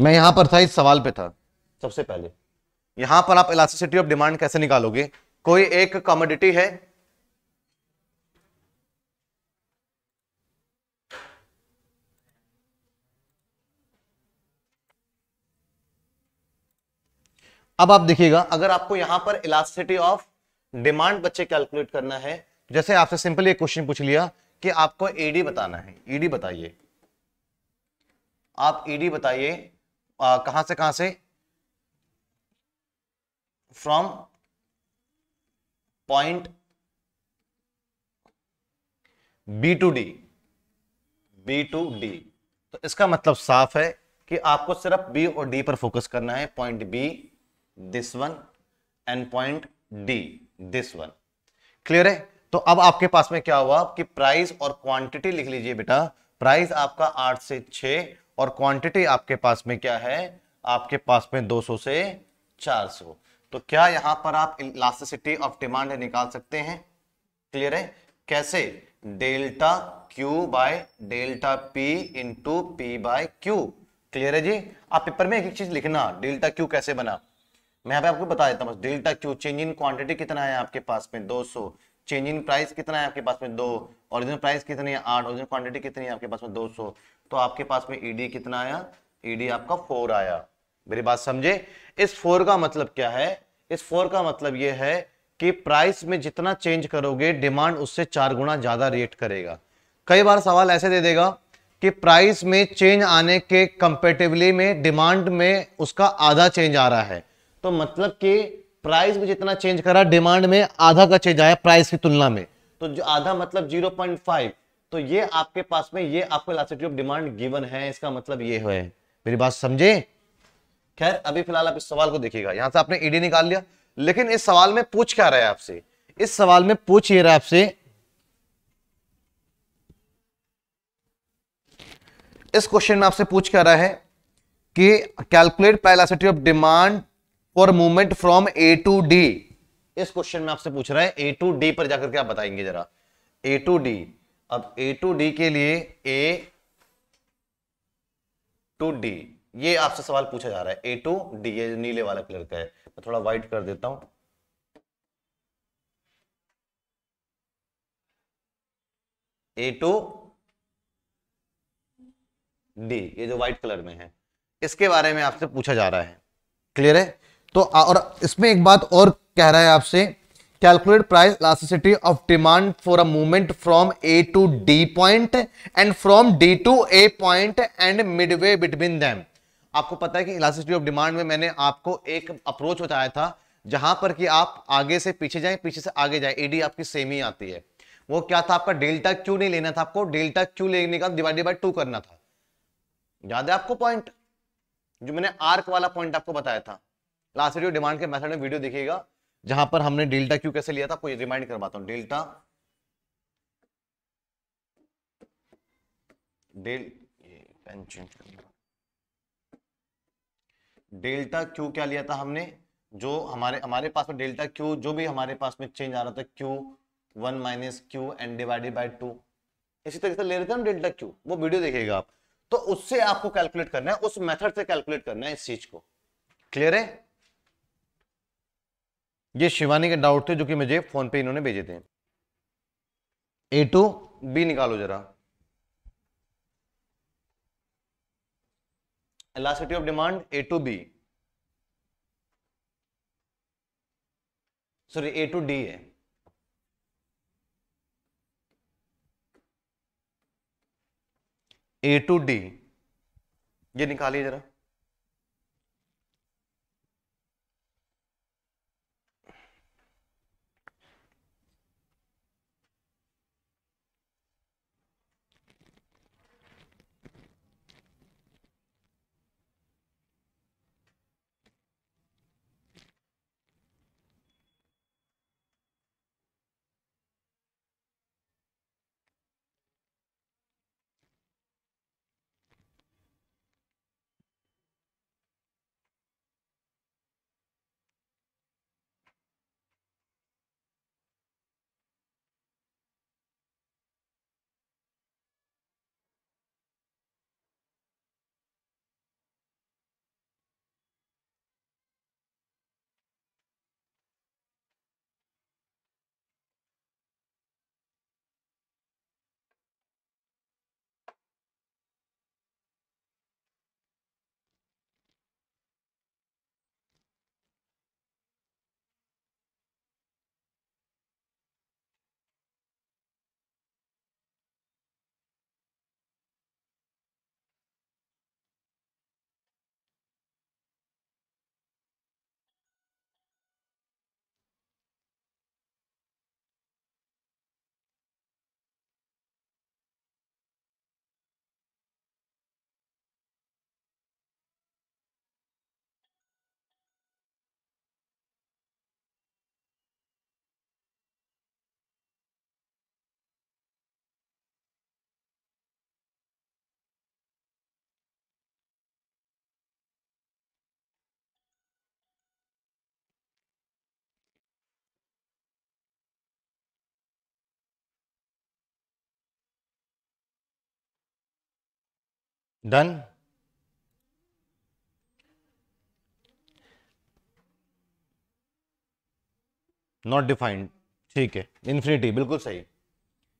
मैं यहां पर था इस सवाल पे था सबसे पहले यहां पर आप इलास्टिसिटी ऑफ डिमांड कैसे निकालोगे कोई एक कॉमोडिटी है अब आप देखिएगा अगर आपको यहां पर इलास्टिसिटी ऑफ डिमांड बच्चे कैलकुलेट करना है जैसे आपसे सिंपल एक क्वेश्चन पूछ लिया कि आपको ईडी बताना है ईडी e बताइए आप ईडी e बताइए कहां से कहां से from point B to D B to D तो इसका मतलब साफ है कि आपको सिर्फ बी और डी पर फोकस करना है point B this one and point D this one clear है तो अब आपके पास में क्या हुआ कि प्राइस और क्वांटिटी लिख लीजिए बेटा प्राइस आपका आठ से छह और क्वांटिटी आपके पास में क्या है आपके पास में 200 से 400 तो क्या यहां पर आप इलास्टिसिटी ऑफ डिमांड निकाल सकते हैं क्लियर है कैसे delta Q by delta P into P by Q clear है जी आप पेपर में एक एक चीज लिखना डेल्टा क्यू कैसे बना मैं यहाँ पे आपको बता देता हूँ delta Q change in quantity कितना है आपके पास में 200 चेंज इन प्राइस कितना है आपके पास में दो ओरिजिनल प्राइस कितनी है आठ ओरिजिनल क्वांटिटी कितनी है आपके पास में 200 तो आपके पास में ईडी e कितना आया ईडी e आपका फोर आया मेरी बात समझे इस फोर का मतलब क्या है इस फोर का मतलब यह है कि प्राइस में जितना चेंज करोगे डिमांड उससे चार गुना ज्यादा रेट करेगा कई बार सवाल ऐसे दे देगा कि प्राइस में चेंज आने के कंपेटिवली में डिमांड में उसका आधा चेंज आ रहा है तो मतलब कि प्राइस में जितना चेंज करा डिमांड में आधा का चेंज आया प्राइस की तुलना में तो जो आधा मतलब जीरो पॉइंट फाइव तो ये आपके पास में ये आपको इलास्टिसिटी ऑफ डिमांड गिवन है इसका मतलब ये है मेरी बात समझे खैर अभी फिलहाल आप इस सवाल को देखिएगा यहां से आपने ईडी निकाल लिया लेकिन इस सवाल में पूछ क्या रहा है आपसे इस सवाल में पूछ ये रहा है आपसे इस क्वेश्चन में आपसे पूछ क्या रहा है कि कैलकुलेट पैलासिटी of demand for movement from A to D इस क्वेश्चन में आपसे पूछ रहा है ए टू डी पर जाकर के आप बताएंगे जरा ए टू डी अब ए टू डी के लिए ए टू डी ये आपसे सवाल पूछा जा रहा है ए टू डी ये नीले वाला कलर का है मैं थोड़ा व्हाइट कर देता हूं ए टू डी ये जो व्हाइट कलर में है इसके बारे में आपसे पूछा जा रहा है क्लियर है तो और इसमें एक बात और कह रहा है आपसे calculate price elasticity of demand for a movement from A to D point and from D to A point and midway between them. आपको पता है कि इलास्टिसिटी ऑफ डिमांड में मैंने आपको एक अप्रोच बताया था जहां पर कि आप आगे से पीछे जाएं पीछे से आगे जाएं एडी आपकी सेम ही आती है वो क्या था आपका डेल्टा क्यू नहीं लेना था आपको डेल्टा क्यू लेने का डिवाइडेड बाय टू करना था याद है आपको पॉइंट जो मैंने आर्क वाला पॉइंट आपको बताया था लास्ट ऑफ डिमांड के मेथड में वीडियो देखिएगा जहां पर हमने डेल्टा क्यू कैसे लिया था आपको रिमाइंड करवाता हूं डेल्टा डेल डेल्टा क्यू क्या लिया था हमने जो हमारे हमारे पास में डेल्टा क्यू जो भी हमारे पास में चेंज आ रहा था Q one minus Q and divided by two इसी तरीके से ले रहे थे हम डेल्टा क्यू वो वीडियो देखिएगा आप तो उससे आपको कैलकुलेट करना है उस मेथड से कैलकुलेट करना है इस चीज को क्लियर है ये शिवानी के डाउट थे जो कि मुझे फोन पे इन्होंने भेजे थे ए टू बी निकालो जरा elasticity of demand A to B sorry A to D है ए टू डी ये निकालिए जरा डन नॉट डिफाइंड ठीक है इन्फिनिटी बिल्कुल सही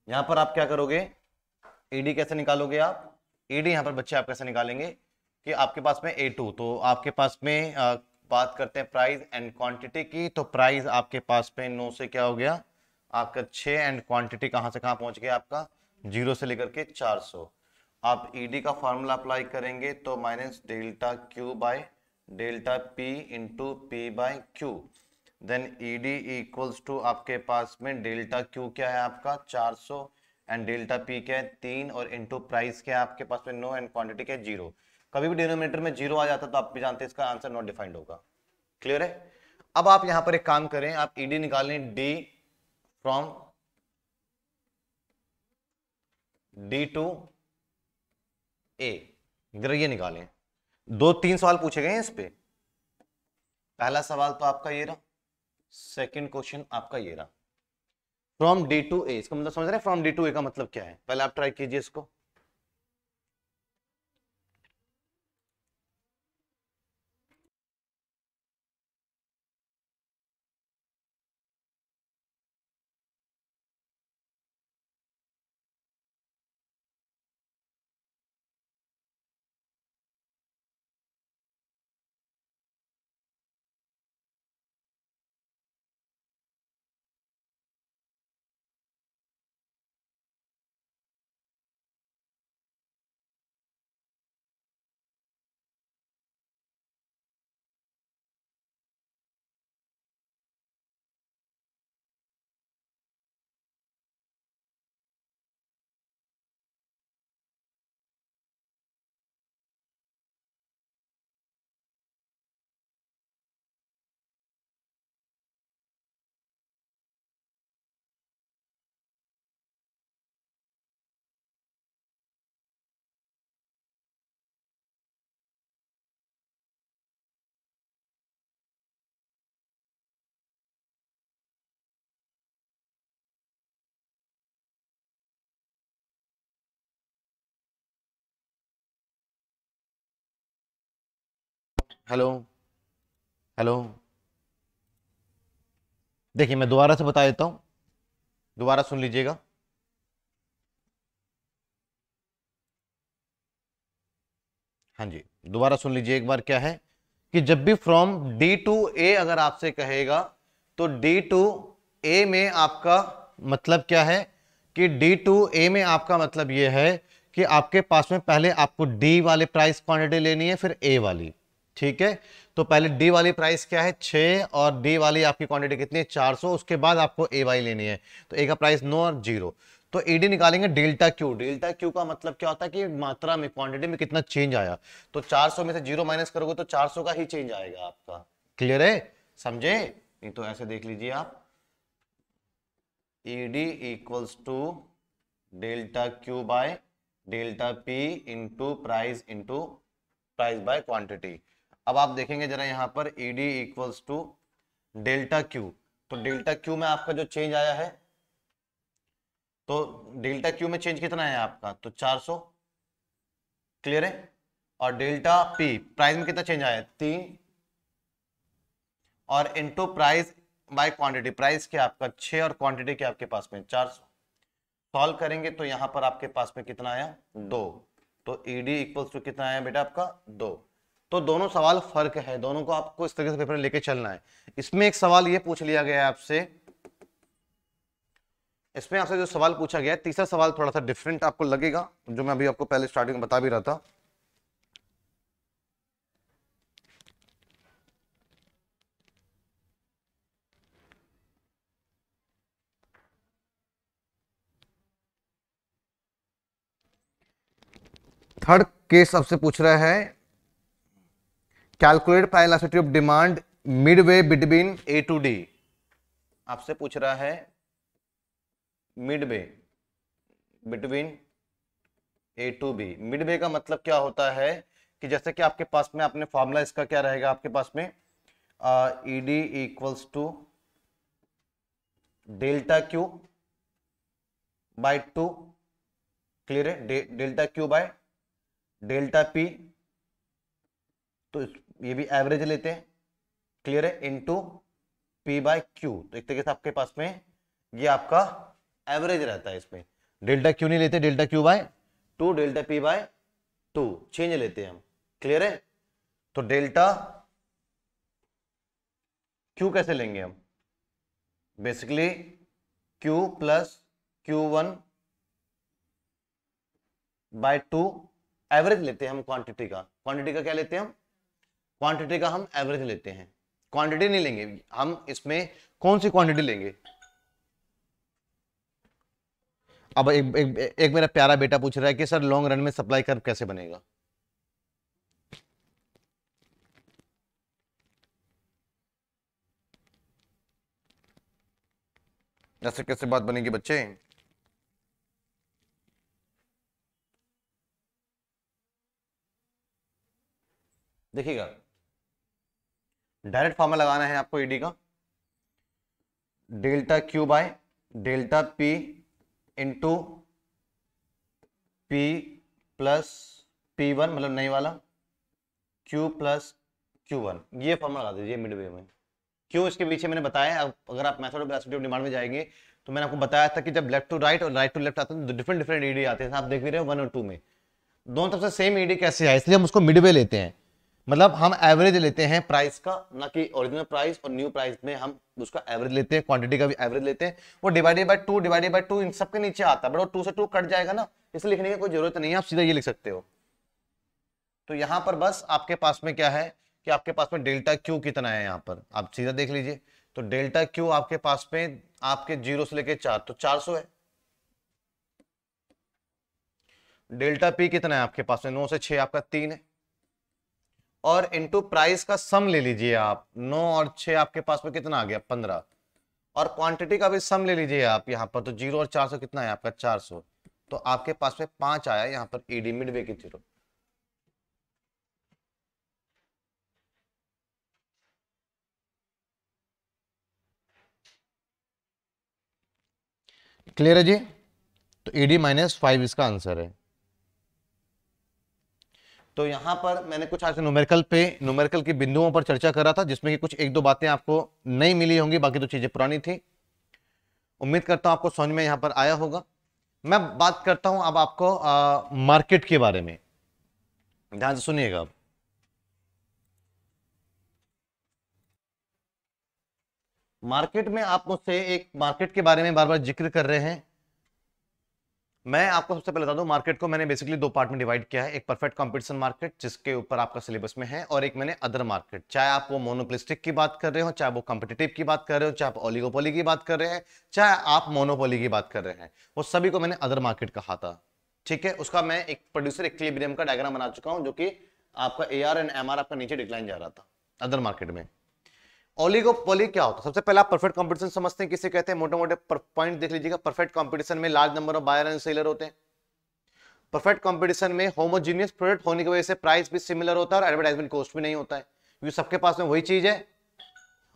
यहां पर आप क्या करोगे एडी कैसे निकालोगे आप एडी यहां पर बच्चे आप कैसे निकालेंगे कि आपके पास में ए टू तो आपके पास में आ, बात करते हैं प्राइस एंड क्वांटिटी की तो प्राइस आपके पास में नौ से क्या हो गया आपका छ एंड क्वांटिटी कहाँ से कहां पहुंच गया आपका जीरो से लेकर के चार सौ आप ED का फॉर्मूला अप्लाई करेंगे तो minus delta Q by delta P into P by Q then ED D equals to आपके पास में डेल्टा क्यू क्या है आपका 400 एंड डेल्टा पी क्या है तीन और इंटू प्राइस क्या है आपके पास में नो एंड क्वांटिटी क्या है जीरो कभी भी डिनोमीटर में जीरो आ जाता तो आप भी जानते हैं इसका आंसर नॉट डिफाइंड होगा क्लियर है अब आप यहां पर एक काम करें आप ईडी e निकालें D from D to A इधर ये निकालें दो तीन सवाल पूछे गए हैं इस पे पहला सवाल तो आपका ये रहा सेकंड क्वेश्चन आपका ये रहा फ्रॉम डी टू ए इसका मतलब समझ रहे हैं फ्रॉम डी टू ए का मतलब क्या है पहले आप ट्राई कीजिए इसको हेलो हेलो देखिए मैं दोबारा से बता देता हूं दोबारा सुन लीजिएगा हाँ जी दोबारा सुन लीजिए एक बार क्या है कि जब भी फ्रॉम डी टू ए अगर आपसे कहेगा तो डी टू ए में आपका मतलब क्या है कि डी टू ए में आपका मतलब यह है कि आपके पास में पहले आपको डी वाले प्राइस क्वांटिटी लेनी है फिर ए वाली ठीक है तो पहले डी वाली प्राइस क्या है छः और डी वाली आपकी क्वांटिटी कितनी है चार सौ उसके बाद आपको ए वाई लेनी है तो ए का प्राइस नौ और जीरो तो ईडी निकालेंगे डेल्टा क्यू डेल्टा क्यू का मतलब क्या होता है कि मात्रा में क्वांटिटी में कितना चेंज आया तो सौ में से जीरो माइनस करोगे तो सौ का ही चेंज आएगा आपका क्लियर है समझे नहीं तो ऐसे देख लीजिए आप ED equals to delta Q by delta P into price into price by quantity अब आप देखेंगे जरा यहाँ पर ED equals to delta Q तो डेल्टा क्यू में आपका जो चेंज आया है तो डेल्टा क्यू में चेंज कितना है आपका तो 400 क्लियर है और डेल्टा पी प्राइस में कितना चेंज आया तीन और into price by quantity price क्या आपका छह और क्वांटिटी के आपके पास में चार सौ सॉल्व करेंगे तो यहां पर आपके पास में कितना आया दो तो ई डी इक्वल्स टू कितना आया बेटा आपका दो तो दोनों सवाल फर्क है दोनों को आपको इस तरीके से पेपर लेके चलना है इसमें एक सवाल ये पूछ लिया गया है आपसे इसमें आपसे जो सवाल पूछा गया है तीसरा सवाल थोड़ा सा डिफरेंट आपको लगेगा जो मैं अभी आपको पहले स्टार्टिंग में बता भी रहा था थर्ड केस आपसे पूछ रहा है calculate final of demand midway between A to D आपसे पूछ रहा है midway between A to B midway का मतलब क्या होता है कि जैसे कि आपके पास में आपने फॉर्मूला इसका क्या रहेगा आपके पास में E D equals to delta Q by two clear है delta Q by delta P तो ये भी एवरेज लेते हैं क्लियर है इनटू पी बाय क्यू तो एक तरीके से आपके पास में ये आपका एवरेज रहता है इसमें डेल्टा क्यू नहीं लेते delta Q by two delta P by two change लेते हैं हम क्लियर है तो डेल्टा क्यू कैसे लेंगे हम basically Q plus Q one by two average लेते हैं हम क्वांटिटी का क्वांटिटी का क्या लेते हैं हम क्वांटिटी का हम एवरेज लेते हैं क्वांटिटी नहीं लेंगे हम इसमें कौन सी क्वांटिटी लेंगे अब एक, एक, एक मेरा प्यारा बेटा पूछ रहा है कि सर लॉन्ग रन में सप्लाई कर्व कैसे बनेगा ऐसे कैसे बात बनेगी बच्चे देखिएगा डायरेक्ट फॉर्मूला लगाना है आपको ईडी का delta Q by delta P into P plus P one मतलब नई वाला क्यू प्लस क्यू वन ये फॉर्मूला लगा दीजिए मिड वे में क्यों इसके पीछे मैंने बताया अगर आप मैथड ऑफ डिमांड में जाएंगे तो मैंने आपको बताया था कि जब लेफ्ट टू राइट और राइट टू लेफ्ट आते हैं तो डिफरेंट डिफरेंट ईडी आते हैं आप देख भी रहे हो वन और टू में दोनों तरफ से सेम ईडी कैसे है इसलिए हम उसको मिडवे लेते हैं मतलब हम एवरेज लेते हैं प्राइस का ना कि ओरिजिनल प्राइस और न्यू प्राइस में हम उसका एवरेज लेते हैं क्वांटिटी का भी एवरेज लेते हैं वो divided by two divided by two इन सबके नीचे आता है बट वो टू से टू कट जाएगा ना इसलिए लिखने की कोई जरूरत नहीं है आप सीधा ये लिख सकते हो तो यहाँ पर बस आपके पास में क्या है कि आपके पास में डेल्टा क्यू कितना है यहाँ पर आप सीधा देख लीजिए तो डेल्टा क्यू आपके पास में आपके जीरो से लेके चार तो चार सौ है डेल्टा पी कितना है आपके पास में नौ से छह आपका तीन है और इनटू प्राइस का सम ले लीजिए आप नौ और छ आपके पास में कितना आ गया पंद्रह और क्वांटिटी का भी सम ले लीजिए आप यहाँ पर तो जीरो और चार सौ कितना है आपका चार सौ तो आपके पास में पांच आया यहाँ पर ईडी मिड वे की जीरो क्लियर है जी तो ईडी माइनस फाइव इसका आंसर है तो यहाँ पर मैंने कुछ आज नुमेरिकल पे नुमेरिकल के बिंदुओं पर चर्चा करा था जिसमें कि कुछ एक दो बातें आपको नहीं मिली होंगी बाकी तो चीज़ें पुरानी थी उम्मीद करता हूँ आपको समझ में यहाँ पर आया होगा मैं बात करता हूँ अब आपको आ, मार्केट के बारे में ध्यान से सुनिएगा अब मार्केट में आप मुझसे एक मार्केट के बारे में बार बार जिक्र कर रहे हैं मैं आपको सबसे पहले बता दूं मार्केट को मैंने बेसिकली दो पार्ट में डिवाइड किया है एक परफेक्ट कंपटीशन मार्केट जिसके ऊपर आपका सिलेबस में है और एक मैंने अदर मार्केट चाहे आप वो मोनोपोलिस्टिक की बात कर रहे हो चाहे वो कॉम्पिटेटिव की बात कर रहे हो चाहे आप ओलिगोपोली की बात कर रहे हैं चाहे आप मोनोपोली की बात कर रहे हैं वो सभी को मैंने अदर मार्केट कहा था ठीक है उसका मैं एक प्रोड्यूसर एक का डायग्राम बना चुका हूँ जो कि आपका ए एंड एम आपका नीचे डिक्लाइन जा रहा था अदर मार्केट में ऑलिगोपोली क्या होता है सबसे पहले आप परफेक्ट कंपटीशन समझते हैं किसे कहते हैं मोटे मोटे पॉइंट देख लीजिएगा परफेक्ट कंपटीशन में large number of buyer and seller होते हैं परफेक्ट कंपटीशन में होमोजीनियस प्रोडक्ट होने की वजह से प्राइस भी सिमिलर होता है और एडवर्टाइजमेंट कॉस्ट भी नहीं होता है क्योंकि सबके पास में वही चीज है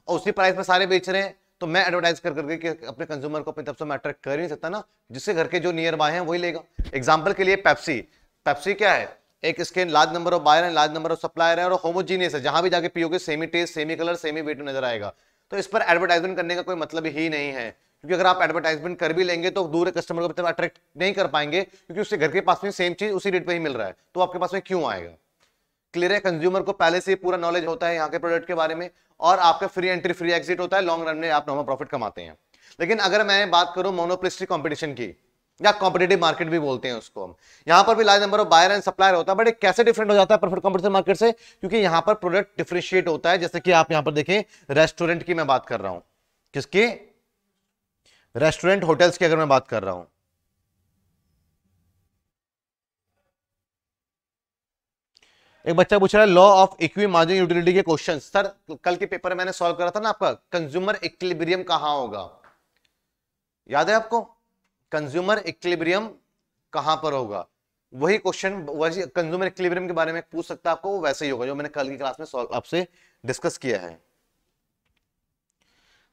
और उसी प्राइस में सारे बेच रहे हैं तो मैं एडवर्टाइज कर करके कर अपने कंज्यूमर को अपनी तरफ से मैं अट्रैक्ट कर ही नहीं सकता ना जिससे घर के जो नियर बाय है वही लेगा एग्जाम्पल के लिए पैप्सी पैप्सी क्या है एक स्किन लार्ज नंबर ऑफ बायर हैं लार्ज नंबर ऑफ सप्लायर है और होमोजीनियस है जहां भी जाके पियोगे same taste same colour same weight नजर आएगा तो इस पर एडवर्टाइजमेंट करने का कोई मतलब ही नहीं है क्योंकि अगर आप एडवर्टाइजमेंट कर भी लेंगे तो दूर कस्टमर को अट्रैक्ट नहीं कर पाएंगे क्योंकि उसके घर के पास में सेम चीज उसी रेट पर ही मिल रहा है तो आपके पास में क्यों आएगा क्लियर है कंज्यूमर को पहले से पूरा नॉलेज होता है यहाँ के प्रोडक्ट के बारे में और आपका फ्री एंट्री फ्री एग्जिट होता है लॉन्ग रन में आप नॉर्मल प्रॉफिट कमाते हैं लेकिन अगर मैं बात करूं मोनोप्लिस्टिक कंपटीशन की या कॉम्पिटेटिव मार्केट भी बोलते हैं उसको हम यहाँ पर भी large number of buyer and supplier होता है बट एक कैसे डिफरेंट हो जाता है परफेक्ट कॉम्पिटेशन मार्केट से क्योंकि यहाँ पर प्रोडक्ट डिफ्रेंशिएट होता है जैसे कि आप यहाँ पर देखें रेस्टोरेंट की मैं बात कर रहा हूँ किसकी रेस्टोरेंट होटल्स की अगर मैं बात कर रहा हूँ एक बच्चा पूछ रहा है law of equi marginal utility के क्वेश्चन सर कल के पेपर में मैंने सॉल्व करा था ना आपका कंज्यूमर इक्विलिब्रियम कहा होगा याद है आपको कंज्यूमर इक्लिब्रियम कहां पर होगा वही क्वेश्चन वही कंज्यूमर इक्लिब्रियम के बारे में पूछ सकता है आपको वो वैसे ही होगा जो मैंने कल की क्लास में आपसे डिस्कस किया है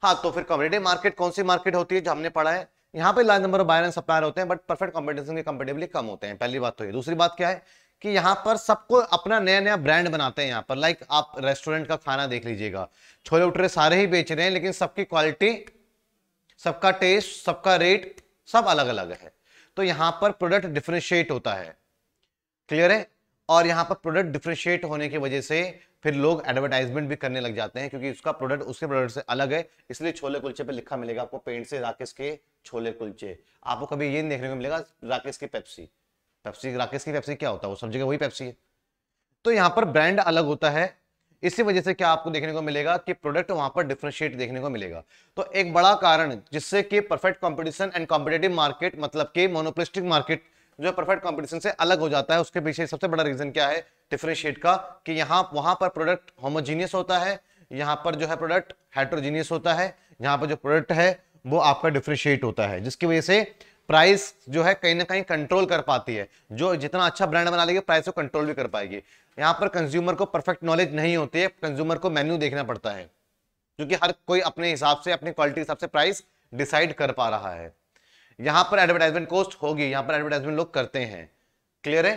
हाँ तो फिर कॉम्पिटेटिव मार्केट कौन सी मार्केट होती है जो हमने पढ़ा है यहाँ पे large number of buyer and supplier होते हैं बट परफेक्ट कॉम्पिटिशन के कंपेटिवली कम होते हैं पहली बात तो ये दूसरी बात क्या है कि यहाँ पर सबको अपना नया नया ब्रांड बनाते हैं यहाँ पर लाइक आप रेस्टोरेंट का खाना देख लीजिएगा छोले उठरे सारे ही बेच रहे हैं लेकिन सबकी क्वालिटी सबका टेस्ट सबका रेट सब अलग अलग है तो यहां पर प्रोडक्ट डिफ्रेंशिएट होता है क्लियर है और यहां पर प्रोडक्ट डिफ्रेंशिएट होने की वजह से फिर लोग एडवर्टाइजमेंट भी करने लग जाते हैं क्योंकि उसका प्रोडक्ट उसके प्रोडक्ट से अलग है इसलिए छोले कुलचे पे लिखा मिलेगा आपको पेंट से राकेश के छोले कुलचे आपको कभी ये नहीं देखने को मिलेगा राकेश की पेप्सी पेप्सी राकेश की पेप्सी क्या होता है वो सब जगह वही पेप्सी है तो यहां पर ब्रांड अलग होता है इसी वजह से क्या आपको देखने को मिलेगा कि प्रोडक्ट वहां पर डिफ्रेंशिएट देखने को मिलेगा तो एक बड़ा कारण जिससे कि perfect competition and competitive market मतलब कि मोनोप्लिस्टिक मार्केट जो परफेक्ट कंपटीशन से अलग हो जाता है उसके पीछे सबसे बड़ा रीजन क्या है डिफ्रेंशिएट का कि यहाँ वहां पर प्रोडक्ट होमोजीनियस होता है यहाँ पर जो है प्रोडक्ट हाइड्रोजीनियस होता है यहाँ पर जो प्रोडक्ट है वो आपका डिफ्रेंशिएट होता है जिसकी वजह से प्राइस जो है कहीं ना कहीं कंट्रोल कर पाती है जो जितना अच्छा ब्रांड बना लेगी प्राइस को कंट्रोल भी कर पाएगी यहाँ पर कंज्यूमर को परफेक्ट नॉलेज नहीं होती है कंज्यूमर को मेन्यू देखना पड़ता है क्योंकि हर कोई अपने हिसाब से अपने क्वालिटी के हिसाब से प्राइस डिसाइड कर पा रहा है यहाँ पर एडवर्टाइजमेंट कॉस्ट होगी यहाँ पर एडवर्टाइजमेंट लोग करते हैं क्लियर है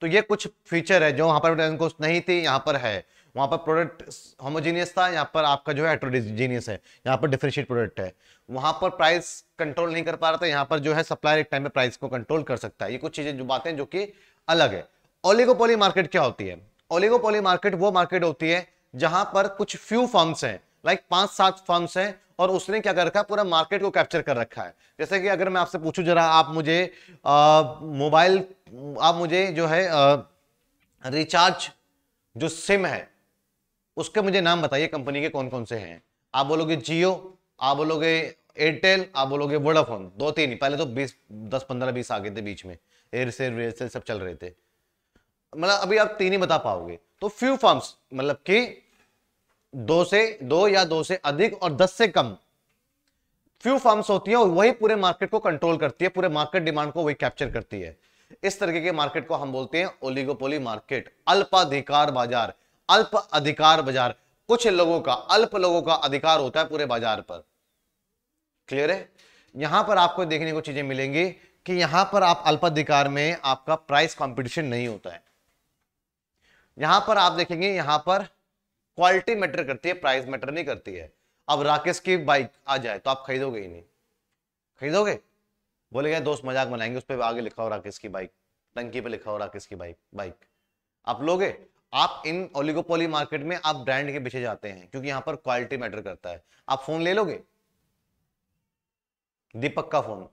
तो ये कुछ फीचर है जो वहाँ पर एडवर्टाइजमेंट कॉस्ट नहीं थी यहाँ पर है वहाँ पर प्रोडक्ट होमोजीनियस था यहाँ पर आपका जो है हेट्रोजीनियस है यहाँ पर डिफ्रेंशिएट प्रोडक्ट है वहाँ पर प्राइस कंट्रोल नहीं कर पा रहा था यहाँ पर जो है सप्लायर एक टाइम में प्राइस को कंट्रोल कर सकता है ये कुछ चीज़ें जो बातें जो कि अलग है ओलिगोपोली मार्केट क्या होती है ओलिगोपोली मार्केट वो मार्केट होती है जहां पर कुछ फ्यू फर्म्स हैं लाइक पांच सात फर्म्स हैं और उसने क्या कर रखा है पूरा मार्केट को कैप्चर कर रखा है जैसे कि अगर मैं आपसे पूछूं जरा आप मुझे मोबाइल आप मुझे जो है रिचार्ज जो सिम है उसके मुझे नाम बताइए कंपनी के कौन कौन से हैं आप बोलोगे जियो आप बोलोगे एयरटेल आप बोलोगे वोडाफोन दो तीन पहले तो बीस दस पंद्रह बीस आ गए थे बीच में एयरसेल वेयरसेल सब चल रहे थे मतलब अभी आप तीन ही बता पाओगे तो फ्यू फॉर्म्स मतलब कि दो से दो या दो से अधिक और दस से कम फ्यू फॉर्म्स होती है और वही पूरे मार्केट को कंट्रोल करती है पूरे मार्केट डिमांड को वही कैप्चर करती है इस तरीके के मार्केट को हम बोलते हैं ओलिगोपोली मार्केट अल्पाधिकार बाजार अल्प अधिकार बाजार कुछ लोगों का अल्प लोगों का अधिकार होता है पूरे बाजार पर क्लियर है यहां पर आपको देखने को चीजें मिलेंगी कि यहां पर आप अल्पाधिकार में आपका प्राइस कंपटीशन नहीं होता है यहां पर आप देखेंगे यहां पर क्वालिटी मैटर करती है प्राइस मैटर नहीं करती है अब राकेश की बाइक आ जाए तो आप खरीदोगे ही नहीं खरीदोगे बोले गए दोस्त मजाक बनाएंगे उस पर आगे लिखा हो राकेश की बाइक टंकी पे लिखा हो राकेश की बाइक बाइक आप लोगे आप इन ओलिगोपोली मार्केट में आप ब्रांड के पीछे जाते हैं क्योंकि यहां पर क्वालिटी मैटर करता है आप फोन ले लोगे दीपक का फोन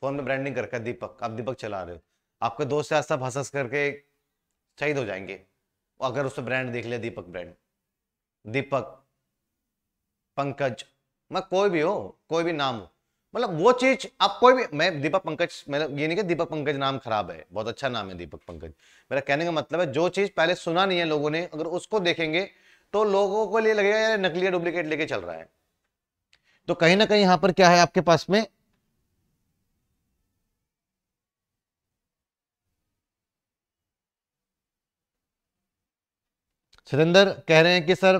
फोन में ब्रांडिंग कर दीपक आप दीपक चला रहे हो आपके दोस्त से आज सब हंस करके शहीद हो जाएंगे अगर उस ब्रांड देख लिया दीपक ब्रांड दीपक पंकज मैं कोई भी हो कोई भी नाम हो मतलब वो चीज आप कोई भी मैं दीपक पंकज मतलब ये नहीं कि दीपक पंकज नाम खराब है बहुत अच्छा नाम है दीपक पंकज मेरा कहने का मतलब है जो चीज पहले सुना नहीं है लोगों ने अगर उसको देखेंगे तो लोगों को लिए लगेगा यार नकली डुप्लीकेट लेके चल रहा है तो कहीं ना कहीं यहां पर क्या है आपके पास में सुरेंद्र कह रहे हैं कि सर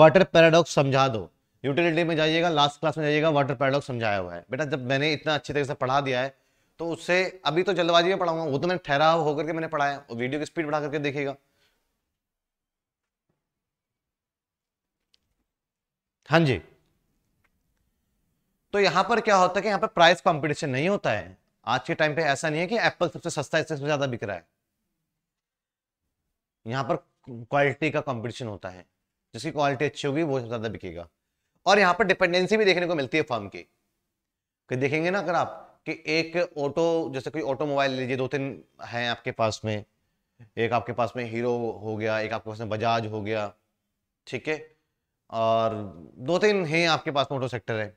वाटर पैराडॉक्स समझा दो यूटिलिटी में जाइएगा लास्ट क्लास में जाइएगा वाटर पैराडॉक्स समझाया हुआ है बेटा जब मैंने इतना अच्छे तरीके से पढ़ा दिया है तो उससे अभी तो जल्दबाजी में पढ़ाऊंगा वो तो मैंने ठहरा होकर के मैंने पढ़ाया और वीडियो की स्पीड बढ़ा करके देखेगा हाँ जी तो यहाँ पर क्या होता है कि यहां पर प्राइस कंपटीशन नहीं होता है आज के टाइम पे ऐसा नहीं है कि एप्पल सबसे सस्ता है ज्यादा बिक रहा है यहाँ पर क्वालिटी का कंपटीशन होता है जिसकी क्वालिटी अच्छी होगी वो ज़्यादा बिकेगा और यहाँ पर डिपेंडेंसी भी देखने को मिलती है फर्म की कि देखेंगे ना अगर आप कि एक ऑटो जैसे कोई ऑटोमोबाइल लीजिए दो तीन हैं आपके पास में एक आपके पास में हीरो हो गया एक आपके पास में बजाज हो गया ठीक है और दो तीन हैं आपके पास ऑटो सेक्टर है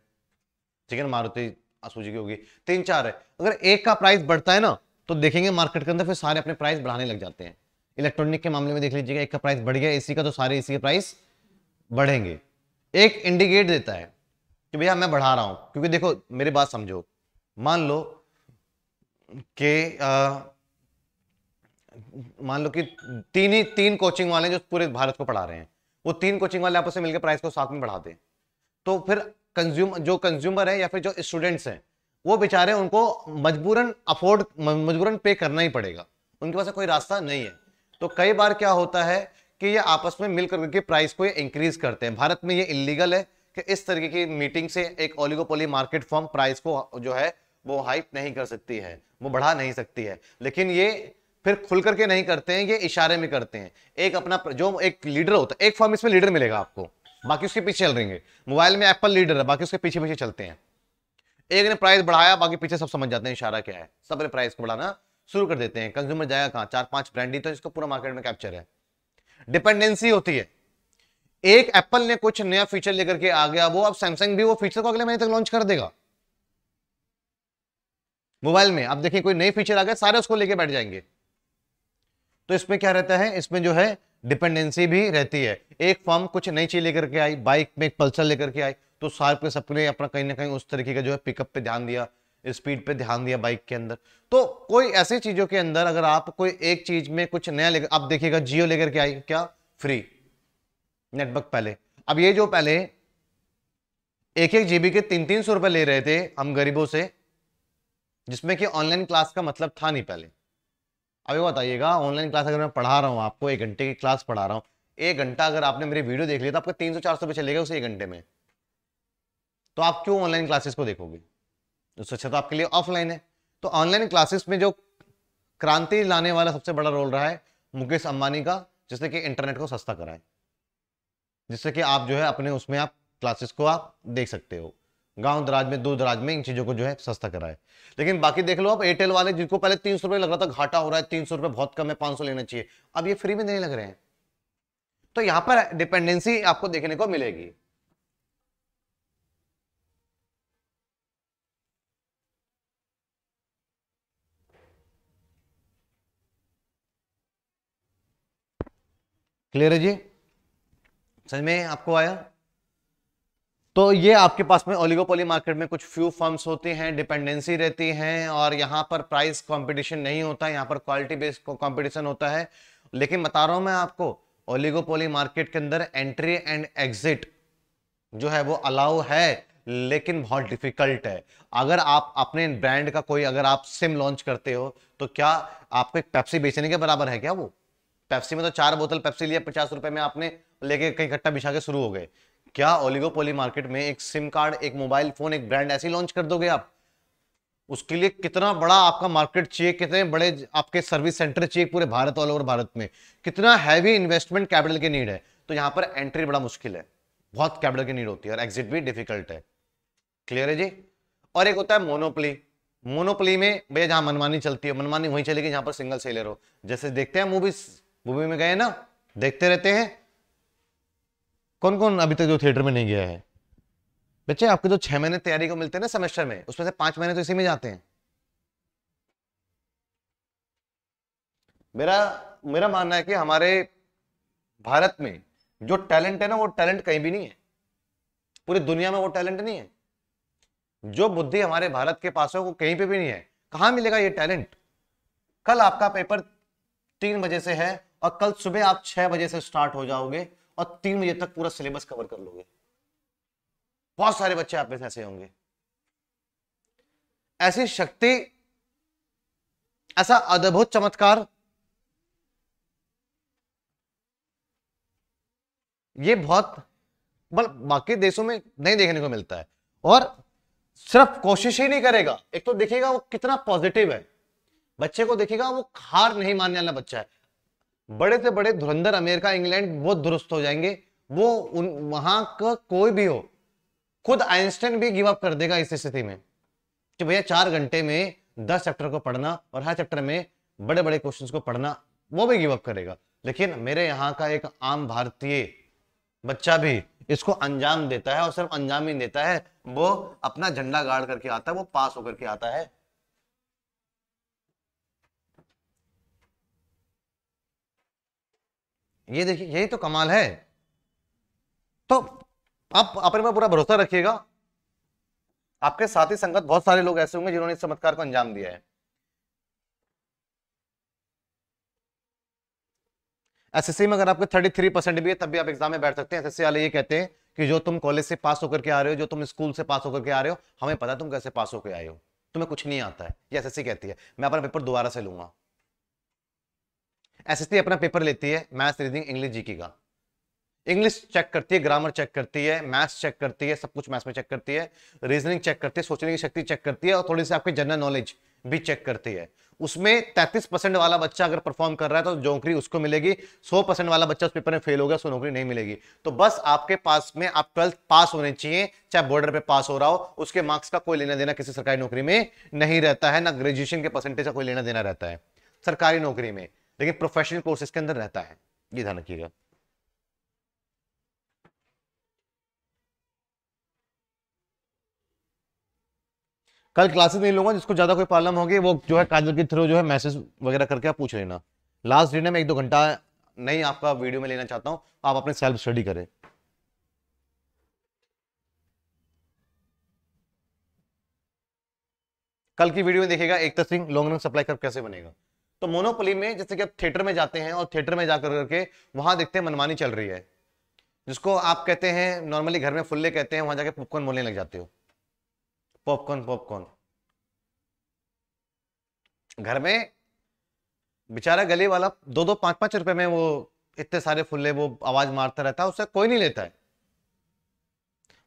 ठीक है ना मारुति की होगी तीन चार है अगर एक का प्राइस बढ़ता है ना तो देखेंगे मार्केट के अंदर फिर सारे अपने प्राइस बढ़ाने लग जाते हैं इलेक्ट्रॉनिक के मामले में देख लीजिएगा एक का प्राइस बढ़ गया एसी का तो सारे एसी के प्राइस बढ़ेंगे एक इंडिकेट देता है कि भैया मैं बढ़ा रहा हूं क्योंकि देखो मेरी बात समझो मान लो कि मान लो कि तीन ही तीन कोचिंग वाले जो पूरे भारत को पढ़ा रहे हैं वो तीन कोचिंग वाले आपस में मिलकर प्राइस को साथ में बढ़ा दें तो फिर कंज्यूम जो कंज्यूमर है या फिर जो स्टूडेंट्स हैं वो बेचारे उनको मजबूरन अफोर्ड मजबूरन पे करना ही पड़ेगा उनके पास कोई रास्ता नहीं है तो कई बार क्या होता है कि ये आपस में मिलकर के प्राइस को ये इंक्रीज करते हैं भारत में ये इलीगल है कि इस तरीके की मीटिंग से एक ओलिगोपोली मार्केट फॉर्म प्राइस को जो है वो हाइप नहीं कर सकती है वो बढ़ा नहीं सकती है लेकिन ये फिर खुल करके नहीं करते हैं ये इशारे में करते हैं एक अपना जो एक लीडर होता है एक फॉर्म इसमें लीडर मिलेगा आपको बाकी उसके पीछे चल रहेंगे मोबाइल में एप्पल लीडर है बाकी उसके पीछे पीछे चलते हैं एक ने प्राइस बढ़ाया बाकी पीछे सब समझ जाते हैं इशारा क्या है सब ने प्राइस को बढ़ाना शुरू कर देते हैं कंज्यूमर जाएगा कहां चार पांच ब्रांड ही तो इसको पूरा मार्केट में कैप्चर है डिपेंडेंसी होती है एक एप्पल ने कुछ नया फीचर लेकर के आ गया वो अब सैमसंग भी वो फीचर को अगले महीने तक लॉन्च कर देगा मोबाइल में आप देखिए कोई नई फीचर आ गया सारे उसको लेके बैठ जाएंगे तो इसमें क्या रहता है इसमें जो है डिपेंडेंसी भी रहती है एक फॉर्म कुछ नई चीज लेकर के आई बाइक में एक पल्सर लेकर के आई तो सार्क सबने अपना कहीं ना कहीं उस तरीके का जो है पिकअप पे ध्यान दिया स्पीड पे ध्यान दिया बाइक के अंदर तो कोई ऐसी चीजों के अंदर अगर आप कोई एक चीज में कुछ नया लेकर आप देखिएगा जियो लेकर के आई क्या फ्री नेटवर्क पहले अब ये जो पहले एक एक जीबी के तीन तीन सौ रुपए ले रहे थे हम गरीबों से जिसमें कि ऑनलाइन क्लास का मतलब था नहीं पहले अब ये बताइएगा ऑनलाइन क्लास अगर मैं पढ़ा रहा हूँ आपको एक घंटे की क्लास पढ़ा रहा हूँ एक घंटा अगर आपने मेरी वीडियो देख ली तो आपका तीन सौ चार सौ रुपये चलेगा उसे एक घंटे में तो आप क्यों ऑनलाइन क्लासेस को देखोगे स्वच्छता आपके लिए ऑफलाइन है तो ऑनलाइन क्लासेस में जो क्रांति लाने वाला सबसे बड़ा रोल रहा है मुकेश अंबानी का जिससे कि इंटरनेट को सस्ता कराए जिससे कि आप जो है अपने उसमें आप क्लासेस को आप देख सकते हो गांव दराज में दूर दराज में इन चीज़ों को जो है सस्ता कराए लेकिन बाकी देख लो आप एयरटेल वाले जिनको पहले तीन सौ लग रहा था घाटा हो रहा है तीन सौ रुपये बहुत कम है पांच सौ लेना चाहिए अब ये फ्री में नहीं लग रहे हैं तो यहाँ पर डिपेंडेंसी आपको देखने को मिलेगी क्लियर है जी समझ में आपको आया तो ये आपके पास में ओलिगोपोली मार्केट में कुछ फ्यू फर्म्स होती हैं डिपेंडेंसी रहती हैं और यहाँ पर प्राइस कंपटीशन नहीं होता यहाँ पर क्वालिटी बेस्ड कंपटीशन होता है लेकिन बता रहा हूं मैं आपको ओलिगोपोली मार्केट के अंदर एंट्री एंड एग्जिट जो है वो अलाउ है लेकिन बहुत डिफिकल्ट है अगर आप अपने ब्रांड का कोई अगर आप सिम लॉन्च करते हो तो क्या आपको एक पेप्सी बेचने के बराबर है क्या वो पेप्सी में तो चार बोतल पेप्सी लिया पचास रुपए में आपने लेके कहीं इकट्ठा बिछा के शुरू हो गए क्या ओलिगोपोली मार्केट में एक सिम कार्ड एक मोबाइल फोन एक ब्रांड ऐसी लॉन्च कर दोगे आप उसके लिए कितना बड़ा आपका मार्केट चाहिए कितने बड़े आपके सर्विस सेंटर चाहिए पूरे भारत ऑल ओवर भारत में कितना हैवी इन्वेस्टमेंट कैपिटल की नीड है तो यहां पर एंट्री बड़ा मुश्किल है बहुत कैपिटल की नीड होती है और एग्जिट भी डिफिकल्ट है क्लियर है जी और एक होता है मोनोपली मोनोपली में भैया जहां मनमानी चलती है मनमानी वहीं चलेगी जहां पर सिंगल सेलर हो जैसे देखते हैं मूवीज भी में गए ना देखते रहते हैं कौन कौन अभी तक जो थिएटर में नहीं गया है बच्चे आपके जो तो छह महीने तैयारी को मिलते हैं ना सेमेस्टर में उसमें से पांच महीने तो इसी में जाते हैं मेरा मेरा मानना है कि हमारे भारत में जो टैलेंट है ना वो टैलेंट कहीं भी नहीं है पूरी दुनिया में वो टैलेंट नहीं है जो बुद्धि हमारे भारत के पास है वो कहीं पे भी नहीं है कहा मिलेगा ये टैलेंट कल आपका पेपर तीन बजे से है और कल सुबह आप छह बजे से स्टार्ट हो जाओगे और तीन बजे तक पूरा सिलेबस कवर कर लोगे बहुत सारे बच्चे आप में से ऐसे होंगे ऐसी शक्ति ऐसा अद्भुत चमत्कार ये बहुत बाकी देशों में नहीं देखने को मिलता है और सिर्फ कोशिश ही नहीं करेगा एक तो देखिएगा वो कितना पॉजिटिव है बच्चे को देखिएगा वो हार नहीं मानने वाला बच्चा है बड़े से बड़े धुरंधर अमेरिका इंग्लैंड वो दुरुस्त हो जाएंगे वो उन वहां का कोई भी हो खुद आइंस्टाइन भी गिव अप कर देगा इस स्थिति में कि भैया चार घंटे में दस चैप्टर को पढ़ना और हर चैप्टर में बड़े बड़े क्वेश्चन को पढ़ना वो भी गिव अप करेगा लेकिन मेरे यहाँ का एक आम भारतीय बच्चा भी इसको अंजाम देता है और सिर्फ अंजाम ही देता है वो अपना झंडा गाड़ करके आता है वो पास होकर के आता है ये देखिए यही तो कमाल है तो आप अपने पर पूरा भरोसा रखिएगा आपके साथी संगत बहुत सारे लोग ऐसे होंगे जिन्होंने इस चमत्कार को अंजाम दिया है एसएससी में अगर आपके 33 परसेंट भी है तब भी आप एग्जाम में बैठ सकते हैं एसएससी वाले ये कहते हैं कि जो तुम कॉलेज से पास होकर के आ रहे हो जो तुम स्कूल से पास होकर के आ रहे हो हमें पता तुम कैसे पास होकर आए हो तुम्हें कुछ नहीं आता है ये एसएससी कहती है मैं अपना पेपर दोबारा से लूंगा एसएसटी अपना पेपर लेती है मैथ्स रीजनिंग इंग्लिश जीके का इंग्लिश चेक करती है ग्रामर चेक करती है मैथ्स चेक करती है सब कुछ मैथ्स में चेक करती है रीजनिंग चेक करती है सोचने की शक्ति चेक करती है और थोड़ी सी आपकी जनरल नॉलेज भी चेक करती है उसमें तैतीस परसेंट वाला बच्चा अगर परफॉर्म कर रहा है तो नौकरी उसको मिलेगी सौ परसेंट वाला बच्चा उस पेपर में फेल हो गया उसको नौकरी नहीं मिलेगी तो बस आपके पास में आप ट्वेल्थ पास होने चाहिए चाहे बॉर्डर पे पास हो रहा हो उसके मार्क्स का कोई लेना देना किसी सरकारी नौकरी में नहीं रहता है ना ग्रेजुएशन के परसेंटेज का कोई लेना देना रहता है सरकारी नौकरी में लेकिन प्रोफेशनल कोर्सेज के अंदर रहता है ये ध्यान रखिएगा कल क्लासेस नहीं लूंगा जिसको ज्यादा कोई प्रॉब्लम होगी वो जो है काजल के थ्रू जो है मैसेज वगैरह करके आप पूछ लेना लास्ट डेट में एक दो घंटा नहीं आपका वीडियो में लेना चाहता हूं आप अपने सेल्फ स्टडी करें कल की वीडियो में देखेगा Ekta Singh long run supply curve कैसे बनेगा तो मोनोपोली में जैसे कि आप थिएटर में जाते हैं और थिएटर में जाकर करके वहां देखते हैं मनमानी चल रही है जिसको आप कहते हैं नॉर्मली घर में फुल्ले कहते हैं वहां जाके पॉपकॉर्न बोलने लग जाते हो पॉपकॉर्न पॉपकॉर्न घर में बेचारा गली वाला दो दो पांच पांच रुपए में वो इतने सारे फुल्ले वो आवाज मारता रहता है उससे कोई नहीं लेता है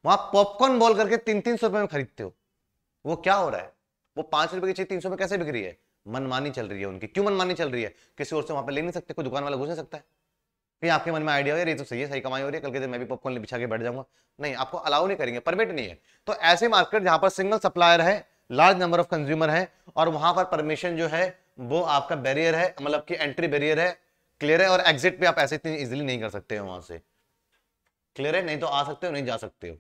वहां पॉपकॉर्न बोल करके तीन तीन सौ रुपए में खरीदते हो वो क्या हो रहा है वो पांच रुपए की चीज तीन सौ में कैसे बिक रही है मनमानी चल रही है उनकी क्यों मनमानी चल रही है किसी और से वहां पर ले नहीं सकते कोई दुकान वाला घुस नहीं सकता है कहीं आपके मन में आइडिया हो यार ये तो सही है सही कमाई हो रही है कल के दिन मैं भी पॉपकॉर्न बिछा के बैठ जाऊंगा नहीं आपको अलाउ नहीं करेंगे परमिट नहीं है तो ऐसे मार्केट जहां पर सिंगल सप्लायर है लार्ज नंबर ऑफ कंज्यूमर है और वहां पर परमिशन जो है वो आपका बैरियर है मतलब की एंट्री बैरियर है क्लियर है और एग्जिट पे आप ऐसे इतनी इजिली नहीं कर सकते हो वहां से क्लियर है नहीं तो आ सकते हो नहीं जा सकते हो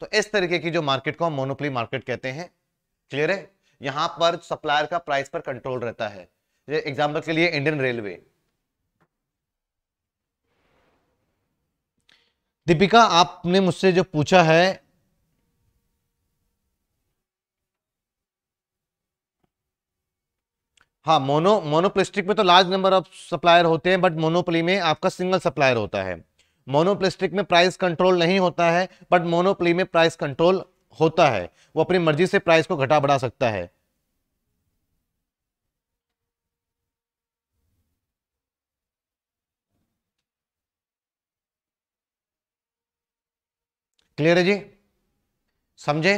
तो इस तरीके की जो मार्केट को हम मोनोपली मार्केट कहते हैं क्लियर है यहां पर सप्लायर का प्राइस पर कंट्रोल रहता है एग्जाम्पल के लिए इंडियन रेलवे दीपिका आपने मुझसे जो पूछा है हाँ मोनो मोनोप्लिस्टिक में तो लार्ज नंबर ऑफ सप्लायर होते हैं बट मोनोपली में आपका सिंगल सप्लायर होता है मोनोप्लिस्टिक में प्राइस कंट्रोल नहीं होता है बट मोनोपली में प्राइस कंट्रोल होता है वो अपनी मर्जी से प्राइस को घटा बढ़ा सकता है क्लियर है जी समझे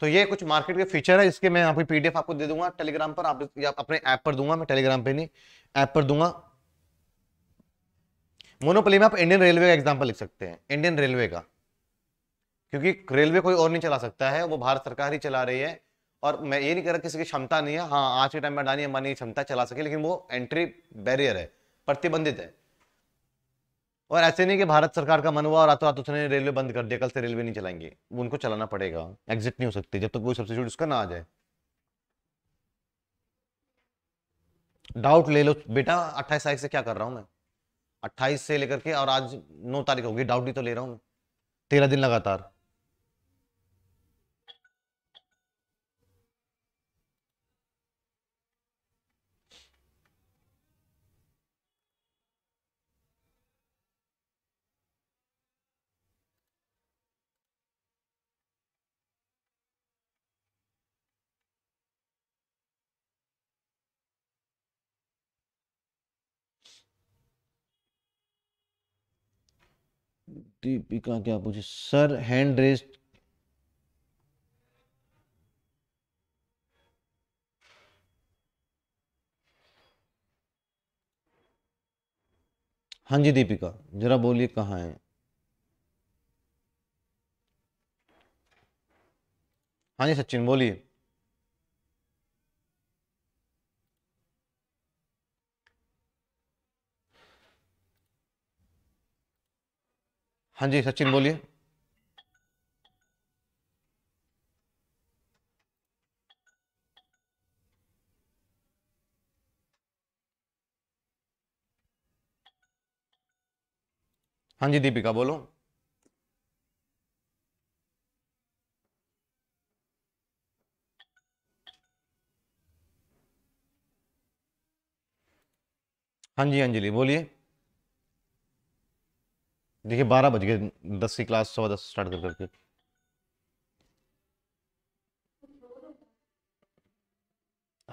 तो ये कुछ मार्केट के फीचर है इसके मैं यहाँ पीडीएफ आपको दे दूंगा टेलीग्राम पर आप या अपने ऐप पर दूंगा मैं टेलीग्राम पे नहीं ऐप पर दूंगा मोनोपली में आप इंडियन रेलवे का एग्जाम्पल लिख सकते हैं इंडियन रेलवे का क्योंकि रेलवे कोई और नहीं चला सकता है वो भारत सरकार ही चला रही है और मैं ये नहीं कह रहा किसी की क्षमता नहीं है हाँ आज के टाइम में अडानी अंबानी की क्षमता चला सके लेकिन वो एंट्री बैरियर है प्रतिबंधित है और ऐसे नहीं कि भारत सरकार का मन हुआ और रातों रात उसने रेलवे बंद कर दिया कल से रेलवे नहीं चलाएंगे उनको चलाना पड़ेगा एग्जिट नहीं हो सकती जब तक तो कोई सब्सिट्यूट उसका ना आ जाए डाउट ले लो बेटा अट्ठाईस तारीख से क्या कर रहा हूँ मैं अट्ठाईस से लेकर के और आज नौ तारीख होगी डाउट ही तो ले रहा हूँ तेरह दिन लगातार दीपिका क्या पूछे सर हैंड रेस्ट हाँ जी दीपिका जरा बोलिए कहाँ है हाँ जी सचिन बोलिए हाँ जी सचिन बोलिए हाँ जी दीपिका बोलो हाँ जी अंजलि बोलिए देखिए बारह बज गए दस की क्लास सवा दस स्टार्ट कर करके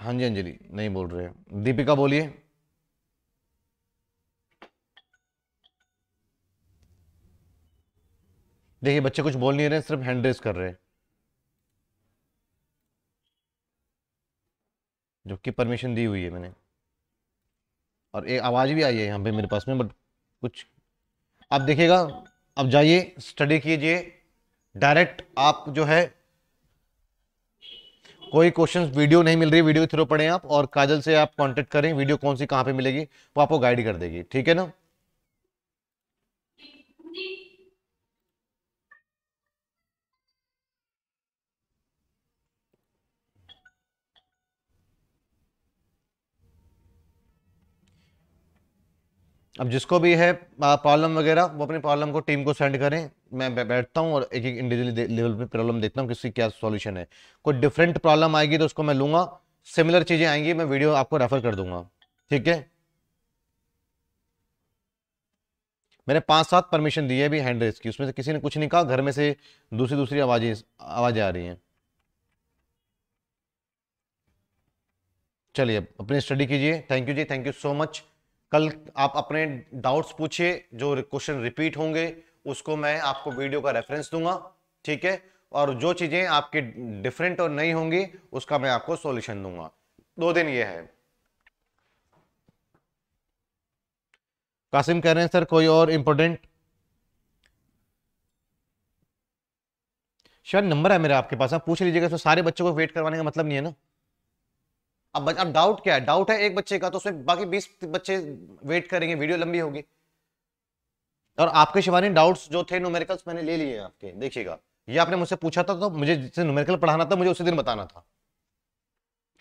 हाँ जी अंजलि नहीं बोल रहे दीपिका बोलिए देखिए बच्चे कुछ बोल नहीं रहे सिर्फ हैंड रेस कर रहे हैं जबकि परमिशन दी हुई है मैंने और एक आवाज़ भी आई है यहाँ पे मेरे पास में बट कुछ आप देखिएगा अब जाइए स्टडी कीजिए डायरेक्ट आप जो है कोई क्वेश्चन वीडियो नहीं मिल रही वीडियो के थ्रू पढ़ें आप और काजल से आप कांटेक्ट करें वीडियो कौन सी कहां पे मिलेगी वो आपको गाइड कर देगी ठीक है ना अब जिसको भी है प्रॉब्लम वगैरह वो अपनी प्रॉब्लम को टीम को सेंड करें मैं बैठता हूँ और एक एक इंडिविजुअल लेवल पे प्रॉब्लम देखता हूँ किसकी क्या सॉल्यूशन है कोई डिफरेंट प्रॉब्लम आएगी तो उसको मैं लूंगा सिमिलर चीज़ें आएंगी मैं वीडियो आपको रेफर कर दूंगा ठीक है मैंने पांच सात परमिशन दी है अभी हैंड रेस की उसमें से किसी ने कुछ नहीं कहा घर में से दूसरी दूसरी आवाजें आवाजें आ रही हैं चलिए अपनी स्टडी कीजिए थैंक यू जी थैंक यू सो मच कल आप अपने डाउट्स पूछिए जो क्वेश्चन रिपीट होंगे उसको मैं आपको वीडियो का रेफरेंस दूंगा ठीक है और जो चीज़ें आपके डिफरेंट और नई होंगी उसका मैं आपको सॉल्यूशन दूंगा दो दिन ये है कासिम कह रहे हैं सर कोई और इंपॉर्टेंट शायद नंबर है मेरे आपके पास आप पूछ लीजिएगा तो सारे बच्चों को वेट करवाने का मतलब नहीं है ना अब अब डाउट क्या है डाउट है एक बच्चे का तो उसमें बाकी बीस बच्चे वेट करेंगे वीडियो लंबी होगी और आपके शिवानी डाउट्स जो थे न्यूमेरिकल्स मैंने ले लिए आपके देखिएगा ये आपने मुझसे पूछा था तो मुझे जिससे न्यूमेरिकल पढ़ाना था मुझे उसी दिन बताना था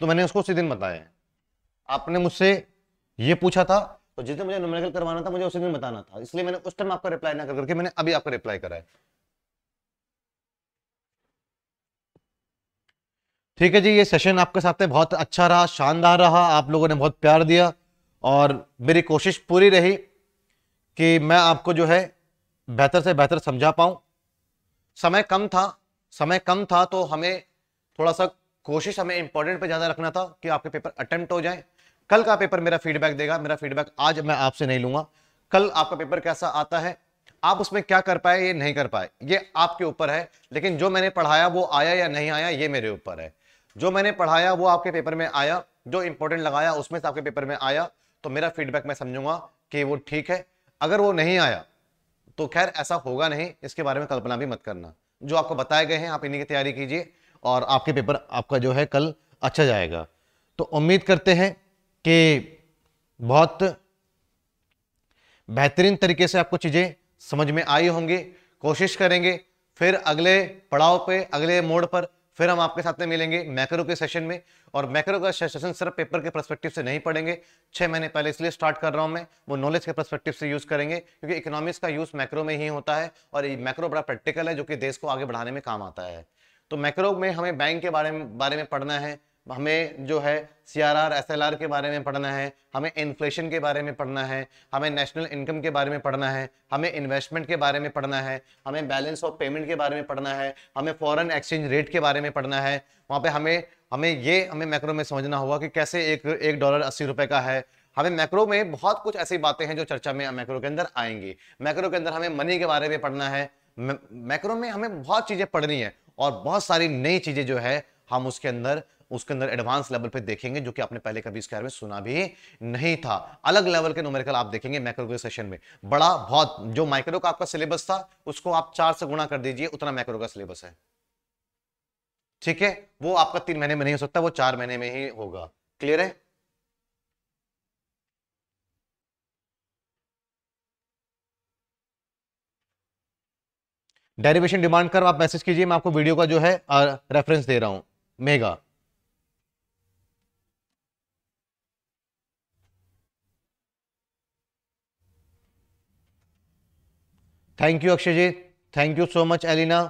तो मैंने उसको उसी दिन बताया आपने मुझसे ये पूछा था तो जिसने मुझे न्यूमेरिकल करवाना था मुझे उसी दिन बताना था इसलिए मैंने उस टाइम आपका रिप्लाई ना करके मैंने अभी आपका रिप्लाई करा है ठीक है जी ये सेशन आपके साथ में बहुत अच्छा रहा शानदार रहा आप लोगों ने बहुत प्यार दिया और मेरी कोशिश पूरी रही कि मैं आपको जो है बेहतर से बेहतर समझा पाऊँ समय कम था समय कम था तो हमें थोड़ा सा कोशिश हमें इंपॉर्टेंट पे ज़्यादा रखना था कि आपके पेपर अटेम्प्ट हो जाए कल का पेपर मेरा फीडबैक देगा मेरा फीडबैक आज मैं आपसे नहीं लूँगा कल आपका पेपर कैसा आता है आप उसमें क्या कर पाए ये नहीं कर पाए ये आपके ऊपर है लेकिन जो मैंने पढ़ाया वो आया या नहीं आया ये मेरे ऊपर है जो मैंने पढ़ाया वो आपके पेपर में आया जो इंपॉर्टेंट लगाया उसमें से आपके पेपर में आया तो मेरा फीडबैक मैं समझूंगा कि वो ठीक है अगर वो नहीं आया तो खैर ऐसा होगा नहीं इसके बारे में कल्पना भी मत करना जो आपको बताए गए हैं आप इन्हीं की तैयारी कीजिए और आपके पेपर आपका जो है कल अच्छा जाएगा तो उम्मीद करते हैं कि बहुत बेहतरीन तरीके से आपको चीज़ें समझ में आई होंगी कोशिश करेंगे फिर अगले पड़ाव पे अगले मोड़ पर फिर हम आपके साथ में मिलेंगे मैक्रो के सेशन में और मैक्रो का सेशन सिर्फ पेपर के परस्पेक्टिव से नहीं पढ़ेंगे छः महीने पहले इसलिए स्टार्ट कर रहा हूँ मैं वो नॉलेज के परस्पेक्टिव से यूज़ करेंगे क्योंकि इकोनॉमिक्स का यूज़ मैक्रो में ही होता है और ये मैक्रो बड़ा प्रैक्टिकल है जो कि देश को आगे बढ़ाने में काम आता है तो मैक्रो में हमें बैंक के बारे में बारे में पढ़ना है हमें जो है C R R S L R के बारे में पढ़ना है हमें इन्फ्लेशन के बारे में पढ़ना है हमें नेशनल इनकम के बारे में पढ़ना है हमें इन्वेस्टमेंट के बारे में पढ़ना है हमें बैलेंस ऑफ पेमेंट के बारे में पढ़ना है हमें फॉरेन एक्सचेंज रेट के बारे में पढ़ना है वहाँ पे हमें हमें ये हमें मैक्रो में समझना होगा कि कैसे एक एक डॉलर अस्सी रुपये का है हमें मैक्रो में बहुत कुछ ऐसी बातें हैं जो चर्चा में मैक्रो के अंदर आएंगी मैक्रो के अंदर हमें मनी के बारे में पढ़ना है मैक्रो में हमें बहुत चीज़ें पढ़नी है और बहुत सारी नई चीज़ें जो है हम उसके अंदर उसके अंदर एडवांस लेवल पे देखेंगे जो कि आपने पहले कभी इसके बारे में सुना भी नहीं था अलग लेवल के नोमेरिकल आप देखेंगे मैक्रो के सेशन में बड़ा बहुत जो माइक्रो का आपका सिलेबस था उसको आप चार से गुणा कर दीजिए उतना मैक्रो का सिलेबस है ठीक है वो आपका तीन महीने में नहीं हो सकता वो चार महीने में ही होगा क्लियर है डेरिवेशन डिमांड कर आप मैसेज कीजिए मैं आपको वीडियो का जो है रेफरेंस दे रहा हूं Megha thank you Akshay ji thank you so much Elina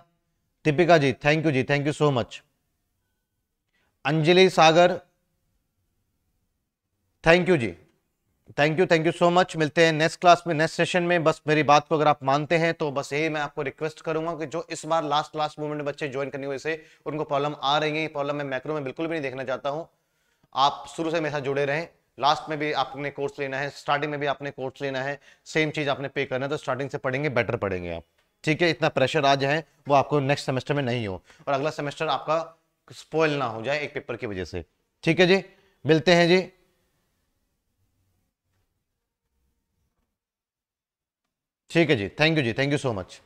Deepika ji thank you जी thank you so much Anjali Sagar thank you जी thank you thank you so much मिलते हैं नेक्स्ट क्लास में नेक्स्ट सेशन में बस मेरी बात को अगर आप मानते हैं तो बस यही मैं आपको रिक्वेस्ट करूंगा कि जो इस बार लास्ट क्लास मोमेंट में बच्चे ज्वाइन करने हुए से उनको प्रॉब्लम आ रही है प्रॉब्लम मैं मैक्रो में बिल्कुल भी नहीं देखना चाहता हूं आप शुरू से मेरे साथ जुड़े रहें लास्ट में भी आपने कोर्स लेना है स्टार्टिंग में भी आपने कोर्स लेना है सेम चीज़ आपने पे करना है तो स्टार्टिंग से पढ़ेंगे बेटर पढ़ेंगे आप ठीक है इतना प्रेशर आज है वो आपको नेक्स्ट सेमेस्टर में नहीं हो और अगला सेमेस्टर आपका स्पॉइल ना हो जाए एक पेपर की वजह से ठीक है जी मिलते हैं जी ठीक है जी थैंक यू जी थैंक यू सो मच